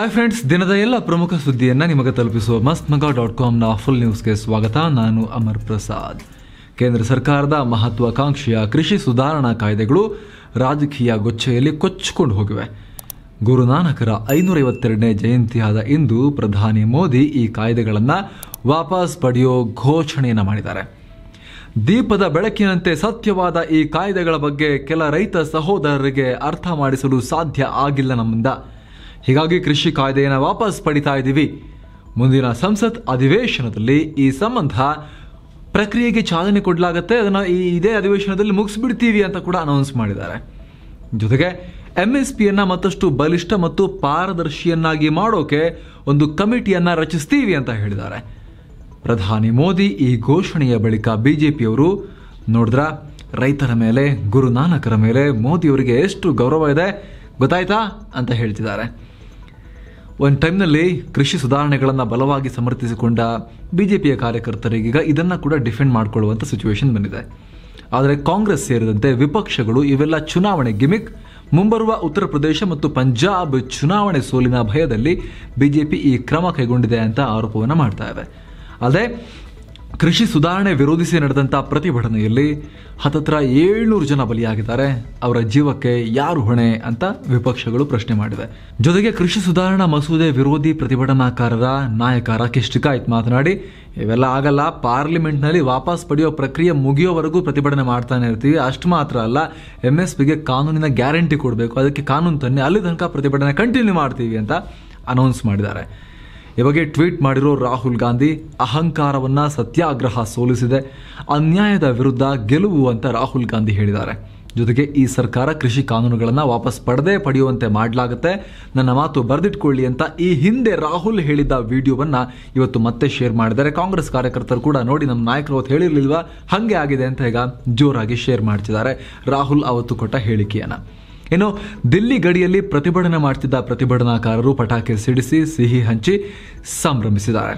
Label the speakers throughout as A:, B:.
A: hi friends ದಿನದ ಎಲ್ಲ ಪ್ರಮುಖ ಸುದ್ದಿಯನ್ನು ನಿಮಗೆ ತಲುಪಿಸುವ ಮಸ್ತ್ ಮಗ ಡಾಟ್ ಕಾಮ್ನ ಫುಲ್ ನ್ಯೂಸ್ಗೆ ಸ್ವಾಗತ ನಾನು ಅಮರ್ ಪ್ರಸಾದ್ ಕೇಂದ್ರ ಸರ್ಕಾರದ ಮಹತ್ವಾಕಾಂಕ್ಷೆಯ ಕೃಷಿ ಸುಧಾರಣಾ ಕಾಯ್ದೆಗಳು ರಾಜಕೀಯ ಗೊಚ್ಚೆಯಲ್ಲಿ ಕೊಚ್ಚಿಕೊಂಡು ಹೋಗಿವೆ ಗುರುನಾನಕರ ಐವತ್ತೆರಡನೇ ಜಯಂತಿಯಾದ ಇಂದು ಪ್ರಧಾನಿ ಮೋದಿ ಈ ಕಾಯ್ದೆಗಳನ್ನು ವಾಪಸ್ ಪಡೆಯೋ ಘೋಷಣೆಯನ್ನು ಮಾಡಿದ್ದಾರೆ ದೀಪದ ಬೆಳಕಿನಂತೆ ಸತ್ಯವಾದ ಈ ಕಾಯ್ದೆಗಳ ಬಗ್ಗೆ ಕೆಲ ರೈತ ಸಹೋದರರಿಗೆ ಅರ್ಥ ಮಾಡಿಸಲು ಸಾಧ್ಯ ಆಗಿಲ್ಲ ನಮ್ಮಿಂದ ಹೀಗಾಗಿ ಕೃಷಿ ಕಾಯ್ದೆಯನ್ನು ವಾಪಸ್ ಪಡಿತಾ ಇದ್ದೀವಿ ಮುಂದಿನ ಸಂಸತ್ ಅಧಿವೇಶನದಲ್ಲಿ ಈ ಸಂಬಂಧ ಪ್ರಕ್ರಿಯೆಗೆ ಚಾಲನೆ ಕೊಡಲಾಗುತ್ತೆ ಅದನ್ನು ಈ ಇದೇ ಅಧಿವೇಶನದಲ್ಲಿ ಮುಗಿಸ್ಬಿಡ್ತೀವಿ ಅಂತ ಕೂಡ ಅನೌನ್ಸ್ ಮಾಡಿದ್ದಾರೆ ಜೊತೆಗೆ ಎಂ ಎಸ್ ಪಿಯನ್ನು ಮತ್ತಷ್ಟು ಬಲಿಷ್ಠ ಮತ್ತು ಪಾರದರ್ಶಿಯನ್ನಾಗಿ ಮಾಡೋಕೆ ಒಂದು ಕಮಿಟಿಯನ್ನು ರಚಿಸ್ತೀವಿ ಅಂತ ಹೇಳಿದ್ದಾರೆ ಪ್ರಧಾನಿ ಮೋದಿ ಈ ಘೋಷಣೆಯ ಬಳಿಕ ಬಿ ಜೆ ಪಿಯವರು ನೋಡಿದ್ರ ರೈತರ ಮೇಲೆ ಗುರುನಾನಕರ ಮೇಲೆ ಮೋದಿಯವರಿಗೆ ಎಷ್ಟು ಗೌರವ ಇದೆ ಗೊತ್ತಾಯ್ತಾ ಅಂತ ಹೇಳ್ತಿದ್ದಾರೆ ಒಂದು ಟೈಮ್ನಲ್ಲಿ ಕೃಷಿ ಸುಧಾರಣೆಗಳನ್ನು ಬಲವಾಗಿ ಸಮರ್ಥಿಸಿಕೊಂಡ ಬಿ ಜೆ ಪಿಯ ಕಾರ್ಯಕರ್ತರಿಗೀಗ ಇದನ್ನು ಕೂಡ ಡಿಫೆಂಡ್ ಮಾಡಿಕೊಳ್ಳುವಂಥ ಸಿಚುವೇಶನ್ ಬಂದಿದೆ ಆದರೆ ಕಾಂಗ್ರೆಸ್ ಸೇರಿದಂತೆ ವಿಪಕ್ಷಗಳು ಇವೆಲ್ಲ ಚುನಾವಣೆ ಗಿಮಿಕ್ ಮುಂಬರುವ ಉತ್ತರ ಪ್ರದೇಶ ಮತ್ತು ಪಂಜಾಬ್ ಚುನಾವಣೆ ಸೋಲಿನ ಭಯದಲ್ಲಿ ಬಿಜೆಪಿ ಈ ಕ್ರಮ ಕೈಗೊಂಡಿದೆ ಅಂತ ಆರೋಪವನ್ನು ಮಾಡ್ತಾ ಇದೆ ಅದೇ ಕೃಷಿ ಸುಧಾರಣೆ ವಿರೋಧಿಸಿ ನಡೆದಂಥ ಪ್ರತಿಭಟನೆಯಲ್ಲಿ ಹತ್ತತ್ರ ಏಳ್ನೂರು ಜನ ಬಲಿಯಾಗಿದ್ದಾರೆ ಅವರ ಜೀವಕ್ಕೆ ಯಾರು ಹೊಣೆ ಅಂತ ವಿಪಕ್ಷಗಳು ಪ್ರಶ್ನೆ ಮಾಡಿವೆ ಜೊತೆಗೆ ಕೃಷಿ ಸುಧಾರಣಾ ಮಸೂದೆ ವಿರೋಧಿ ಪ್ರತಿಭಟನಾಕಾರರ ನಾಯಕ ರಾಕೇಶ್ ಟಿಕಾಯತ್ ಮಾತನಾಡಿ ಇವೆಲ್ಲ ಆಗಲ್ಲ ಪಾರ್ಲಿಮೆಂಟ್ನಲ್ಲಿ ವಾಪಸ್ ಪಡೆಯೋ ಪ್ರಕ್ರಿಯೆ ಮುಗಿಯೋವರೆಗೂ ಪ್ರತಿಭಟನೆ ಮಾಡ್ತಾನೆ ಇರ್ತೀವಿ ಅಷ್ಟು ಮಾತ್ರ ಅಲ್ಲ ಎಂ ಎಸ್ ಪಿಗೆ ಕಾನೂನಿನ ಗ್ಯಾರಂಟಿ ಕೊಡಬೇಕು ಅದಕ್ಕೆ ಕಾನೂನು ತನ್ನೇ ಅಲ್ಲಿ ತನಕ ಪ್ರತಿಭಟನೆ ಕಂಟಿನ್ಯೂ ಮಾಡ್ತೀವಿ ಅಂತ ಅನೌನ್ಸ್ ಮಾಡಿದ್ದಾರೆ ಈ ಬಗ್ಗೆ ಟ್ವೀಟ್ ಮಾಡಿರೋ ರಾಹುಲ್ ಗಾಂಧಿ ಅಹಂಕಾರವನ್ನು ಸತ್ಯಾಗ್ರಹ ಸೋಲಿಸಿದೆ ಅನ್ಯಾಯದ ವಿರುದ್ಧ ಗೆಲುವು ಅಂತ ರಾಹುಲ್ ಗಾಂಧಿ ಹೇಳಿದ್ದಾರೆ ಜೊತೆಗೆ ಈ ಸರ್ಕಾರ ಕೃಷಿ ಕಾನೂನುಗಳನ್ನು ವಾಪಸ್ ಪಡೆದೇ ಪಡೆಯುವಂತೆ ಮಾಡಲಾಗುತ್ತೆ ನನ್ನ ಮಾತು ಬರೆದಿಟ್ಕೊಳ್ಳಿ ಅಂತ ಈ ಹಿಂದೆ ರಾಹುಲ್ ಹೇಳಿದ್ದ ವಿಡಿಯೋವನ್ನು ಇವತ್ತು ಮತ್ತೆ ಶೇರ್ ಮಾಡಿದ್ದಾರೆ ಕಾಂಗ್ರೆಸ್ ಕಾರ್ಯಕರ್ತರು ಕೂಡ ನೋಡಿ ನಮ್ಮ ನಾಯಕರು ಅವತ್ತು ಹೇಳಿರಲಿಲ್ವಾ ಹಾಗೆ ಆಗಿದೆ ಅಂತ ಈಗ ಜೋರಾಗಿ ಶೇರ್ ಮಾಡ್ತಿದ್ದಾರೆ ರಾಹುಲ್ ಅವತ್ತು ಕೊಟ್ಟ ಹೇಳಿಕೆಯನ್ನು ಇನ್ನು ದಿಲ್ಲಿ ಗಡಿಯಲ್ಲಿ ಪ್ರತಿಭಟನೆ ಮಾಡ್ತಿದ್ದ ಪ್ರತಿಭಟನಾಕಾರರು ಪಟಾಕಿ ಸಿಡಿಸಿ ಸಿಹಿ ಹಂಚಿ ಸಂಭ್ರಮಿಸಿದ್ದಾರೆ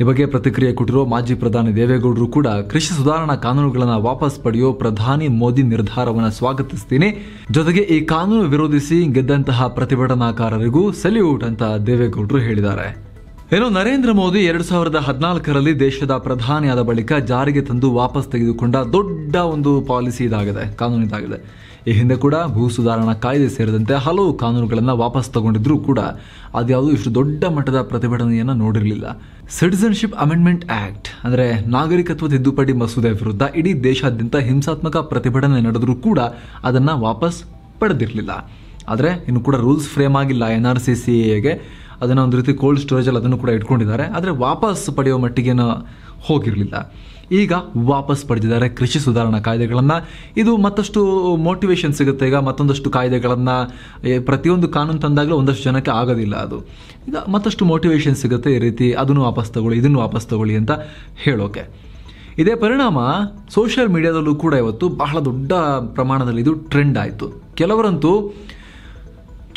A: ಈ ಬಗ್ಗೆ ಪ್ರತಿಕ್ರಿಯೆ ಕೊಟ್ಟಿರುವ ಮಾಜಿ ಪ್ರಧಾನಿ ದೇವೇಗೌಡರು ಕೂಡ ಕೃಷಿ ಸುಧಾರಣಾ ಕಾನೂನುಗಳನ್ನು ವಾಪಸ್ ಪಡೆಯೋ ಪ್ರಧಾನಿ ಮೋದಿ ನಿರ್ಧಾರವನ್ನು ಸ್ವಾಗತಿಸ್ತೀನಿ ಜೊತೆಗೆ ಈ ಕಾನೂನು ವಿರೋಧಿಸಿ ಗೆದ್ದಂತಹ ಪ್ರತಿಭಟನಾಕಾರರಿಗೂ ಸಲ್ಯೂಟ್ ಅಂತ ದೇವೇಗೌಡರು ಹೇಳಿದ್ದಾರೆ ಏನು ನರೇಂದ್ರ ಮೋದಿ ಎರಡ್ ಸಾವಿರದ ಹದಿನಾಲ್ಕರಲ್ಲಿ ದೇಶದ ಪ್ರಧಾನಿಯಾದ ಬಳಿಕ ಜಾರಿಗೆ ತಂದು ವಾಪಸ್ ತೆಗೆದುಕೊಂಡ ದೊಡ್ಡ ಒಂದು ಪಾಲಿಸಿ ಇದಾಗಿದೆ ಕಾನೂನು ಇದಾಗಿದೆ ಈ ಹಿಂದೆ ಕೂಡ ಭೂ ಸುಧಾರಣಾ ಕಾಯ್ದೆ ಸೇರಿದಂತೆ ಹಲವು ಕಾನೂನುಗಳನ್ನು ವಾಪಸ್ ತಗೊಂಡಿದ್ರು ಕೂಡ ಅದ್ಯಾವುದು ಇಷ್ಟು ದೊಡ್ಡ ಮಟ್ಟದ ಪ್ರತಿಭಟನೆಯನ್ನು ನೋಡಿರಲಿಲ್ಲ ಸಿಟಿಸನ್ಶಿಪ್ ಅಮೆಂಡ್ಮೆಂಟ್ ಆಕ್ಟ್ ಅಂದರೆ ನಾಗರಿಕತ್ವ ತಿದ್ದುಪಡಿ ಮಸೂದೆ ವಿರುದ್ಧ ಇಡೀ ದೇಶಾದ್ಯಂತ ಹಿಂಸಾತ್ಮಕ ಪ್ರತಿಭಟನೆ ನಡೆದರೂ ಕೂಡ ಅದನ್ನು ವಾಪಸ್ ಪಡೆದಿರಲಿಲ್ಲ ಆದರೆ ಇನ್ನು ಕೂಡ ರೂಲ್ಸ್ ಫ್ರೇಮ್ ಆಗಿಲ್ಲ ಎನ್ ಆರ್ ಸಿ ಸಿ ಎಗೆ ಅದನ್ನು ಒಂದು ರೀತಿ ಕೋಲ್ಡ್ ಸ್ಟೋರೇಜಲ್ಲಿ ಅದನ್ನು ಕೂಡ ಇಟ್ಕೊಂಡಿದ್ದಾರೆ ಆದರೆ ವಾಪಸ್ ಪಡೆಯುವ ಮಟ್ಟಿಗೇನು ಹೋಗಿರಲಿಲ್ಲ ಈಗ ವಾಪಸ್ ಪಡೆದಿದ್ದಾರೆ ಕೃಷಿ ಸುಧಾರಣಾ ಕಾಯ್ದೆಗಳನ್ನು ಇದು ಮತ್ತಷ್ಟು ಮೋಟಿವೇಶನ್ ಸಿಗುತ್ತೆ ಈಗ ಮತ್ತೊಂದಷ್ಟು ಕಾಯ್ದೆಗಳನ್ನು ಪ್ರತಿಯೊಂದು ಕಾನೂನು ತಂದಾಗಲೂ ಒಂದಷ್ಟು ಜನಕ್ಕೆ ಆಗೋದಿಲ್ಲ ಅದು ಈಗ ಮತ್ತಷ್ಟು ಮೋಟಿವೇಶನ್ ಸಿಗುತ್ತೆ ಈ ರೀತಿ ಅದನ್ನು ವಾಪಸ್ ತಗೊಳ್ಳಿ ಇದನ್ನು ವಾಪಸ್ ತಗೊಳ್ಳಿ ಅಂತ ಹೇಳೋಕೆ ಇದೇ ಪರಿಣಾಮ ಸೋಷಿಯಲ್ ಮೀಡಿಯಾದಲ್ಲೂ ಕೂಡ ಇವತ್ತು ಬಹಳ ದೊಡ್ಡ ಪ್ರಮಾಣದಲ್ಲಿ ಇದು ಟ್ರೆಂಡ್ ಆಯಿತು ಕೆಲವರಂತೂ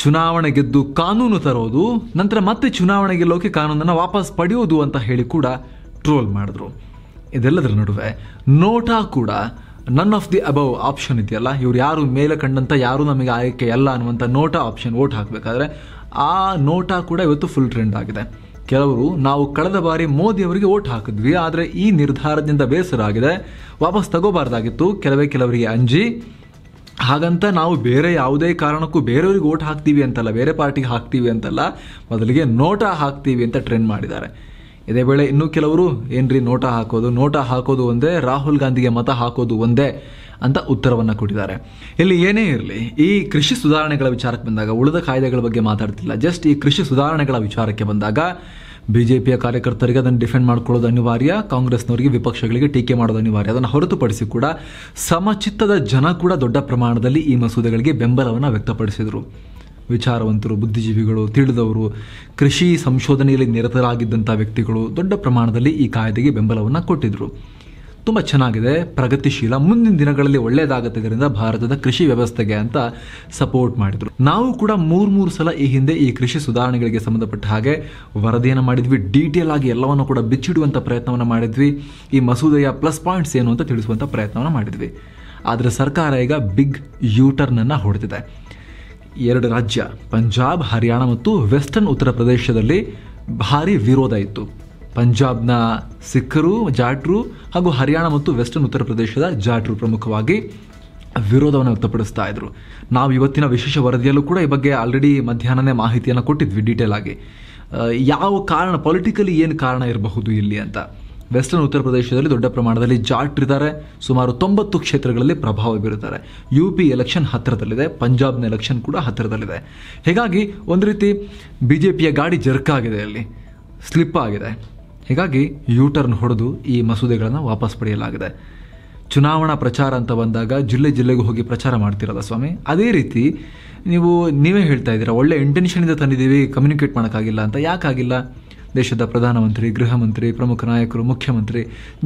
A: ಚುನಾವಣೆ ಗೆದ್ದು ಕಾನೂನು ತರೋದು ನಂತರ ಮತ್ತೆ ಚುನಾವಣೆ ಗೆಲ್ಲೋಕೆ ಕಾನೂನನ್ನು ವಾಪಸ್ ಪಡೆಯೋದು ಅಂತ ಹೇಳಿ ಕೂಡ ಟ್ರೋಲ್ ಮಾಡಿದ್ರು ಇದೆಲ್ಲದರ ನಡುವೆ ನೋಟಾ ಕೂಡ none of the above option ಇದೆಯಲ್ಲ ಇವ್ರು ಯಾರು ಮೇಲೆ ಕಂಡಂಥ ಯಾರು ನಮಗೆ ಆಯ್ಕೆ ಅಲ್ಲ ಅನ್ನುವಂಥ ನೋಟಾ ಆಪ್ಷನ್ ಓಟ್ ಹಾಕಬೇಕಾದ್ರೆ ಆ ನೋಟಾ ಕೂಡ ಇವತ್ತು ಫುಲ್ ಟ್ರೆಂಡ್ ಆಗಿದೆ ಕೆಲವರು ನಾವು ಕಳೆದ ಬಾರಿ ಮೋದಿ ಅವರಿಗೆ ಓಟ್ ಹಾಕಿದ್ವಿ ಆದರೆ ಈ ನಿರ್ಧಾರದಿಂದ ಬೇಸರ ಆಗಿದೆ ವಾಪಸ್ ತಗೋಬಾರ್ದಾಗಿತ್ತು ಕೆಲವೇ ಕೆಲವರಿಗೆ ಅಂಜಿ ಹಾಗಂತ ನಾವು ಬೇರೆ ಯಾವುದೇ ಕಾರಣಕ್ಕೂ ಬೇರೆಯವ್ರಿಗೆ ಓಟ್ ಹಾಕ್ತೀವಿ ಅಂತಲ್ಲ ಬೇರೆ ಪಾರ್ಟಿಗೆ ಹಾಕ್ತೀವಿ ಅಂತಲ್ಲ ಮೊದಲಿಗೆ ನೋಟ ಹಾಕ್ತೀವಿ ಅಂತ ಟ್ರೆಂಡ್ ಮಾಡಿದ್ದಾರೆ ಇದೇ ವೇಳೆ ಇನ್ನೂ ಕೆಲವರು ಏನ್ರಿ ನೋಟ ಹಾಕೋದು ನೋಟ ಹಾಕೋದು ಒಂದೇ ರಾಹುಲ್ ಗಾಂಧಿಗೆ ಮತ ಹಾಕೋದು ಒಂದೇ ಅಂತ ಉತ್ತರವನ್ನು ಕೊಟ್ಟಿದ್ದಾರೆ ಇಲ್ಲಿ ಏನೇ ಇರಲಿ ಈ ಕೃಷಿ ಸುಧಾರಣೆಗಳ ವಿಚಾರಕ್ಕೆ ಬಂದಾಗ ಉಳಿದ ಕಾಯ್ದೆಗಳ ಬಗ್ಗೆ ಮಾತಾಡ್ತಿಲ್ಲ ಜಸ್ಟ್ ಈ ಕೃಷಿ ಸುಧಾರಣೆಗಳ ವಿಚಾರಕ್ಕೆ ಬಂದಾಗ ಬಿಜೆಪಿಯ ಕಾರ್ಯಕರ್ತರಿಗೆ ಅದನ್ನು ಡಿಫೆಂಡ್ ಮಾಡಿಕೊಳ್ಳೋದು ಅನಿವಾರ್ಯ ಕಾಂಗ್ರೆಸ್ನವರಿಗೆ ವಿಪಕ್ಷಗಳಿಗೆ ಟೀಕೆ ಮಾಡೋದು ಅನಿವಾರ್ಯ ಅದನ್ನು ಹೊರತುಪಡಿಸಿ ಕೂಡ ಸಮಚಿತ್ತದ ಜನ ಕೂಡ ದೊಡ್ಡ ಪ್ರಮಾಣದಲ್ಲಿ ಈ ಮಸೂದೆಗಳಿಗೆ ಬೆಂಬಲವನ್ನು ವ್ಯಕ್ತಪಡಿಸಿದರು ವಿಚಾರವಂತರು ಬುದ್ಧಿಜೀವಿಗಳು ತಿಳಿದವರು ಕೃಷಿ ಸಂಶೋಧನೆಯಲ್ಲಿ ನಿರತರಾಗಿದ್ದಂಥ ವ್ಯಕ್ತಿಗಳು ದೊಡ್ಡ ಪ್ರಮಾಣದಲ್ಲಿ ಈ ಕಾಯ್ದೆಗೆ ಬೆಂಬಲವನ್ನು ಕೊಟ್ಟಿದ್ದರು ತುಂಬ ಚೆನ್ನಾಗಿದೆ ಪ್ರಗತಿಶೀಲ ಮುಂದಿನ ದಿನಗಳಲ್ಲಿ ಒಳ್ಳೆಯದಾಗುತ್ತೆ ಇದರಿಂದ ಭಾರತದ ಕೃಷಿ ವ್ಯವಸ್ಥೆಗೆ ಅಂತ ಸಪೋರ್ಟ್ ಮಾಡಿದರು ನಾವು ಕೂಡ ಮೂರು ಮೂರು ಸಲ ಈ ಹಿಂದೆ ಈ ಕೃಷಿ ಸುಧಾರಣೆಗಳಿಗೆ ಸಂಬಂಧಪಟ್ಟ ಹಾಗೆ ವರದಿಯನ್ನು ಮಾಡಿದ್ವಿ ಡೀಟೇಲ್ ಆಗಿ ಎಲ್ಲವನ್ನು ಕೂಡ ಬಿಚ್ಚಿಡುವಂಥ ಪ್ರಯತ್ನವನ್ನು ಮಾಡಿದ್ವಿ ಈ ಮಸೂದೆಯ ಪ್ಲಸ್ ಪಾಯಿಂಟ್ಸ್ ಏನು ಅಂತ ತಿಳಿಸುವಂಥ ಪ್ರಯತ್ನವನ್ನು ಮಾಡಿದ್ವಿ ಆದರೆ ಸರ್ಕಾರ ಈಗ ಬಿಗ್ ಯೂಟರ್ನನ್ನು ಹೊಡೆದಿದೆ ಎರಡು ರಾಜ್ಯ ಪಂಜಾಬ್ ಹರಿಯಾಣ ಮತ್ತು ವೆಸ್ಟರ್ನ್ ಉತ್ತರ ಪ್ರದೇಶದಲ್ಲಿ ಭಾರಿ ವಿರೋಧ ಇತ್ತು ಪಂಜಾಬ್ನ ಸಿಖ್ಖರು ಜಾಟ್ರು ಹಾಗೂ ಹರಿಯಾಣ ಮತ್ತು ವೆಸ್ಟರ್ನ್ ಉತ್ತರ ಪ್ರದೇಶದ ಜಾಟ್ರು ಪ್ರಮುಖವಾಗಿ ವಿರೋಧವನ್ನು ವ್ಯಕ್ತಪಡಿಸ್ತಾ ಇದ್ರು ನಾವು ಇವತ್ತಿನ ವಿಶೇಷ ವರದಿಯಲ್ಲೂ ಕೂಡ ಈ ಬಗ್ಗೆ ಆಲ್ರೆಡಿ ಮಧ್ಯಾಹ್ನನೇ ಮಾಹಿತಿಯನ್ನು ಕೊಟ್ಟಿದ್ವಿ ಡೀಟೇಲ್ ಆಗಿ ಯಾವ ಕಾರಣ ಪೊಲಿಟಿಕಲಿ ಏನು ಕಾರಣ ಇರಬಹುದು ಇಲ್ಲಿ ಅಂತ ವೆಸ್ಟರ್ನ್ ಉತ್ತರ ಪ್ರದೇಶದಲ್ಲಿ ದೊಡ್ಡ ಪ್ರಮಾಣದಲ್ಲಿ ಜಾಟ್ ಇದ್ದಾರೆ ಸುಮಾರು ತೊಂಬತ್ತು ಕ್ಷೇತ್ರಗಳಲ್ಲಿ ಪ್ರಭಾವ ಬೀರುತ್ತಾರೆ ಯು ಪಿ ಎಲೆಕ್ಷನ್ ಹತ್ತಿರದಲ್ಲಿದೆ ಪಂಜಾಬ್ನ ಎಲೆಕ್ಷನ್ ಕೂಡ ಹತ್ತಿರದಲ್ಲಿದೆ ಹೀಗಾಗಿ ಒಂದು ರೀತಿ ಬಿ ಜೆ ಪಿಯ ಗಾಡಿ ಜರ್ಕ್ ಆಗಿದೆ ಅಲ್ಲಿ ಸ್ಲಿಪ್ ಆಗಿದೆ ಹೀಗಾಗಿ ಯೂಟರ್ನ್ ಹೊಡೆದು ಈ ಮಸೂದೆಗಳನ್ನು ವಾಪಸ್ ಪಡೆಯಲಾಗಿದೆ ಚುನಾವಣಾ ಪ್ರಚಾರ ಅಂತ ಬಂದಾಗ ಜಿಲ್ಲೆ ಜಿಲ್ಲೆಗೂ ಹೋಗಿ ಪ್ರಚಾರ ಮಾಡ್ತಿರಲ್ಲ ಸ್ವಾಮಿ ಅದೇ ರೀತಿ ನೀವು ನೀವೇ ಹೇಳ್ತಾ ಇದ್ದೀರಾ ಒಳ್ಳೆ ಇಂಟೆನ್ಷನಿಂದ ತಂದಿದ್ದೀವಿ ಕಮ್ಯುನಿಕೇಟ್ ಮಾಡೋಕ್ಕಾಗಿಲ್ಲ ಅಂತ ಯಾಕಾಗಿಲ್ಲ ದೇಶದ ಪ್ರಧಾನಮಂತ್ರಿ ಗೃಹ ಮಂತ್ರಿ ಪ್ರಮುಖ ನಾಯಕರು ಮುಖ್ಯಮಂತ್ರಿ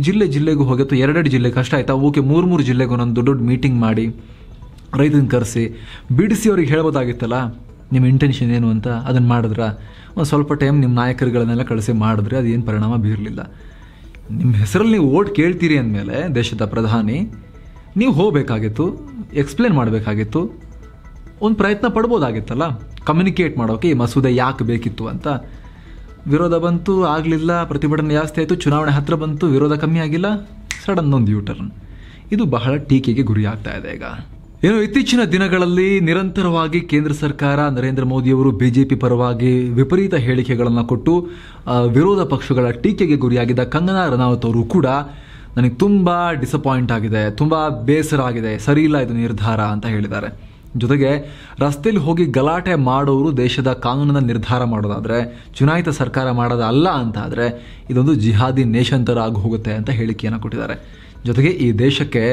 A: ಜಿಲ್ಲೆ ಜಿಲ್ಲೆಗೂ ಹೋಗಿತ್ತು ಎರಡೆರಡು ಜಿಲ್ಲೆ ಕಷ್ಟ ಆಯ್ತಾ ಓಕೆ ಮೂರು ಮೂರು ಜಿಲ್ಲೆಗೂ ಒಂದು ದೊಡ್ಡ ದೊಡ್ಡ ಮೀಟಿಂಗ್ ಮಾಡಿ ರೈತನ ಕರೆಸಿ ಬಿಡಿಸಿ ಅವ್ರಿಗೆ ಹೇಳ್ಬೋದಾಗಿತ್ತಲ್ಲ ನಿಮ್ಮ ಇಂಟೆನ್ಷನ್ ಏನು ಅಂತ ಅದನ್ನು ಮಾಡಿದ್ರ ಒಂದು ಸ್ವಲ್ಪ ಟೈಮ್ ನಿಮ್ಮ ನಾಯಕರುಗಳನ್ನೆಲ್ಲ ಕಳಿಸಿ ಮಾಡಿದ್ರೆ ಅದೇನು ಪರಿಣಾಮ ಬೀರಲಿಲ್ಲ ನಿಮ್ಮ ಹೆಸರಲ್ಲಿ ನೀವು ಓಟ್ ಕೇಳ್ತೀರಿ ಅಂದಮೇಲೆ ದೇಶದ ಪ್ರಧಾನಿ ನೀವು ಹೋಗಬೇಕಾಗಿತ್ತು ಎಕ್ಸ್ಪ್ಲೇನ್ ಮಾಡಬೇಕಾಗಿತ್ತು ಒಂದು ಪ್ರಯತ್ನ ಪಡ್ಬೋದಾಗಿತ್ತಲ್ಲ ಕಮ್ಯುನಿಕೇಟ್ ಮಾಡೋಕೆ ಈ ಮಸೂದೆ ಯಾಕೆ ಬೇಕಿತ್ತು ಅಂತ ವಿರೋಧ ಬಂತು ಆಗಲಿಲ್ಲ ಪ್ರತಿಭಟನೆ ಜಾಸ್ತಿ ಆಯಿತು ಚುನಾವಣೆ ಹತ್ರ ಬಂತು ವಿರೋಧ ಕಮ್ಮಿ ಆಗಿಲ್ಲ ಸಡನ್ ಒಂದು ಯೂ ಟರ್ನ್ ಇದು ಬಹಳ ಟೀಕೆಗೆ ಗುರಿಯಾಗ್ತಾ ಇದೆ ಈಗ ಏನು ಇತ್ತೀಚಿನ ದಿನಗಳಲ್ಲಿ ನಿರಂತರವಾಗಿ ಕೇಂದ್ರ ಸರ್ಕಾರ ನರೇಂದ್ರ ಮೋದಿಯವರು ಬಿಜೆಪಿ ಪರವಾಗಿ ವಿಪರೀತ ಹೇಳಿಕೆಗಳನ್ನು ಕೊಟ್ಟು ವಿರೋಧ ಪಕ್ಷಗಳ ಟೀಕೆಗೆ ಗುರಿಯಾಗಿದ್ದ ಕಂಗನಾ ರನಾವತ್ ಅವರು ಕೂಡ ನನಗೆ ತುಂಬ ಡಿಸಪಾಯಿಂಟ್ ಆಗಿದೆ ತುಂಬ ಬೇಸರ ಆಗಿದೆ ಸರಿ ಇಲ್ಲ ಇದು ನಿರ್ಧಾರ ಅಂತ ಹೇಳಿದ್ದಾರೆ ಜೊತೆಗೆ ರಸ್ತೆಯಲ್ಲಿ ಹೋಗಿ ಗಲಾಟೆ ಮಾಡೋರು ದೇಶದ ಕಾನೂನನ್ನು ನಿರ್ಧಾರ ಮಾಡೋದಾದರೆ ಚುನಾಯಿತ ಸರ್ಕಾರ ಮಾಡೋದಲ್ಲ ಅಂತಾದರೆ ಇದೊಂದು ಜಿಹಾದಿ ನೇಷನ್ ಆಗಿ ಹೋಗುತ್ತೆ ಅಂತ ಹೇಳಿಕೆಯನ್ನು ಕೊಟ್ಟಿದ್ದಾರೆ ಜೊತೆಗೆ ಈ ದೇಶಕ್ಕೆ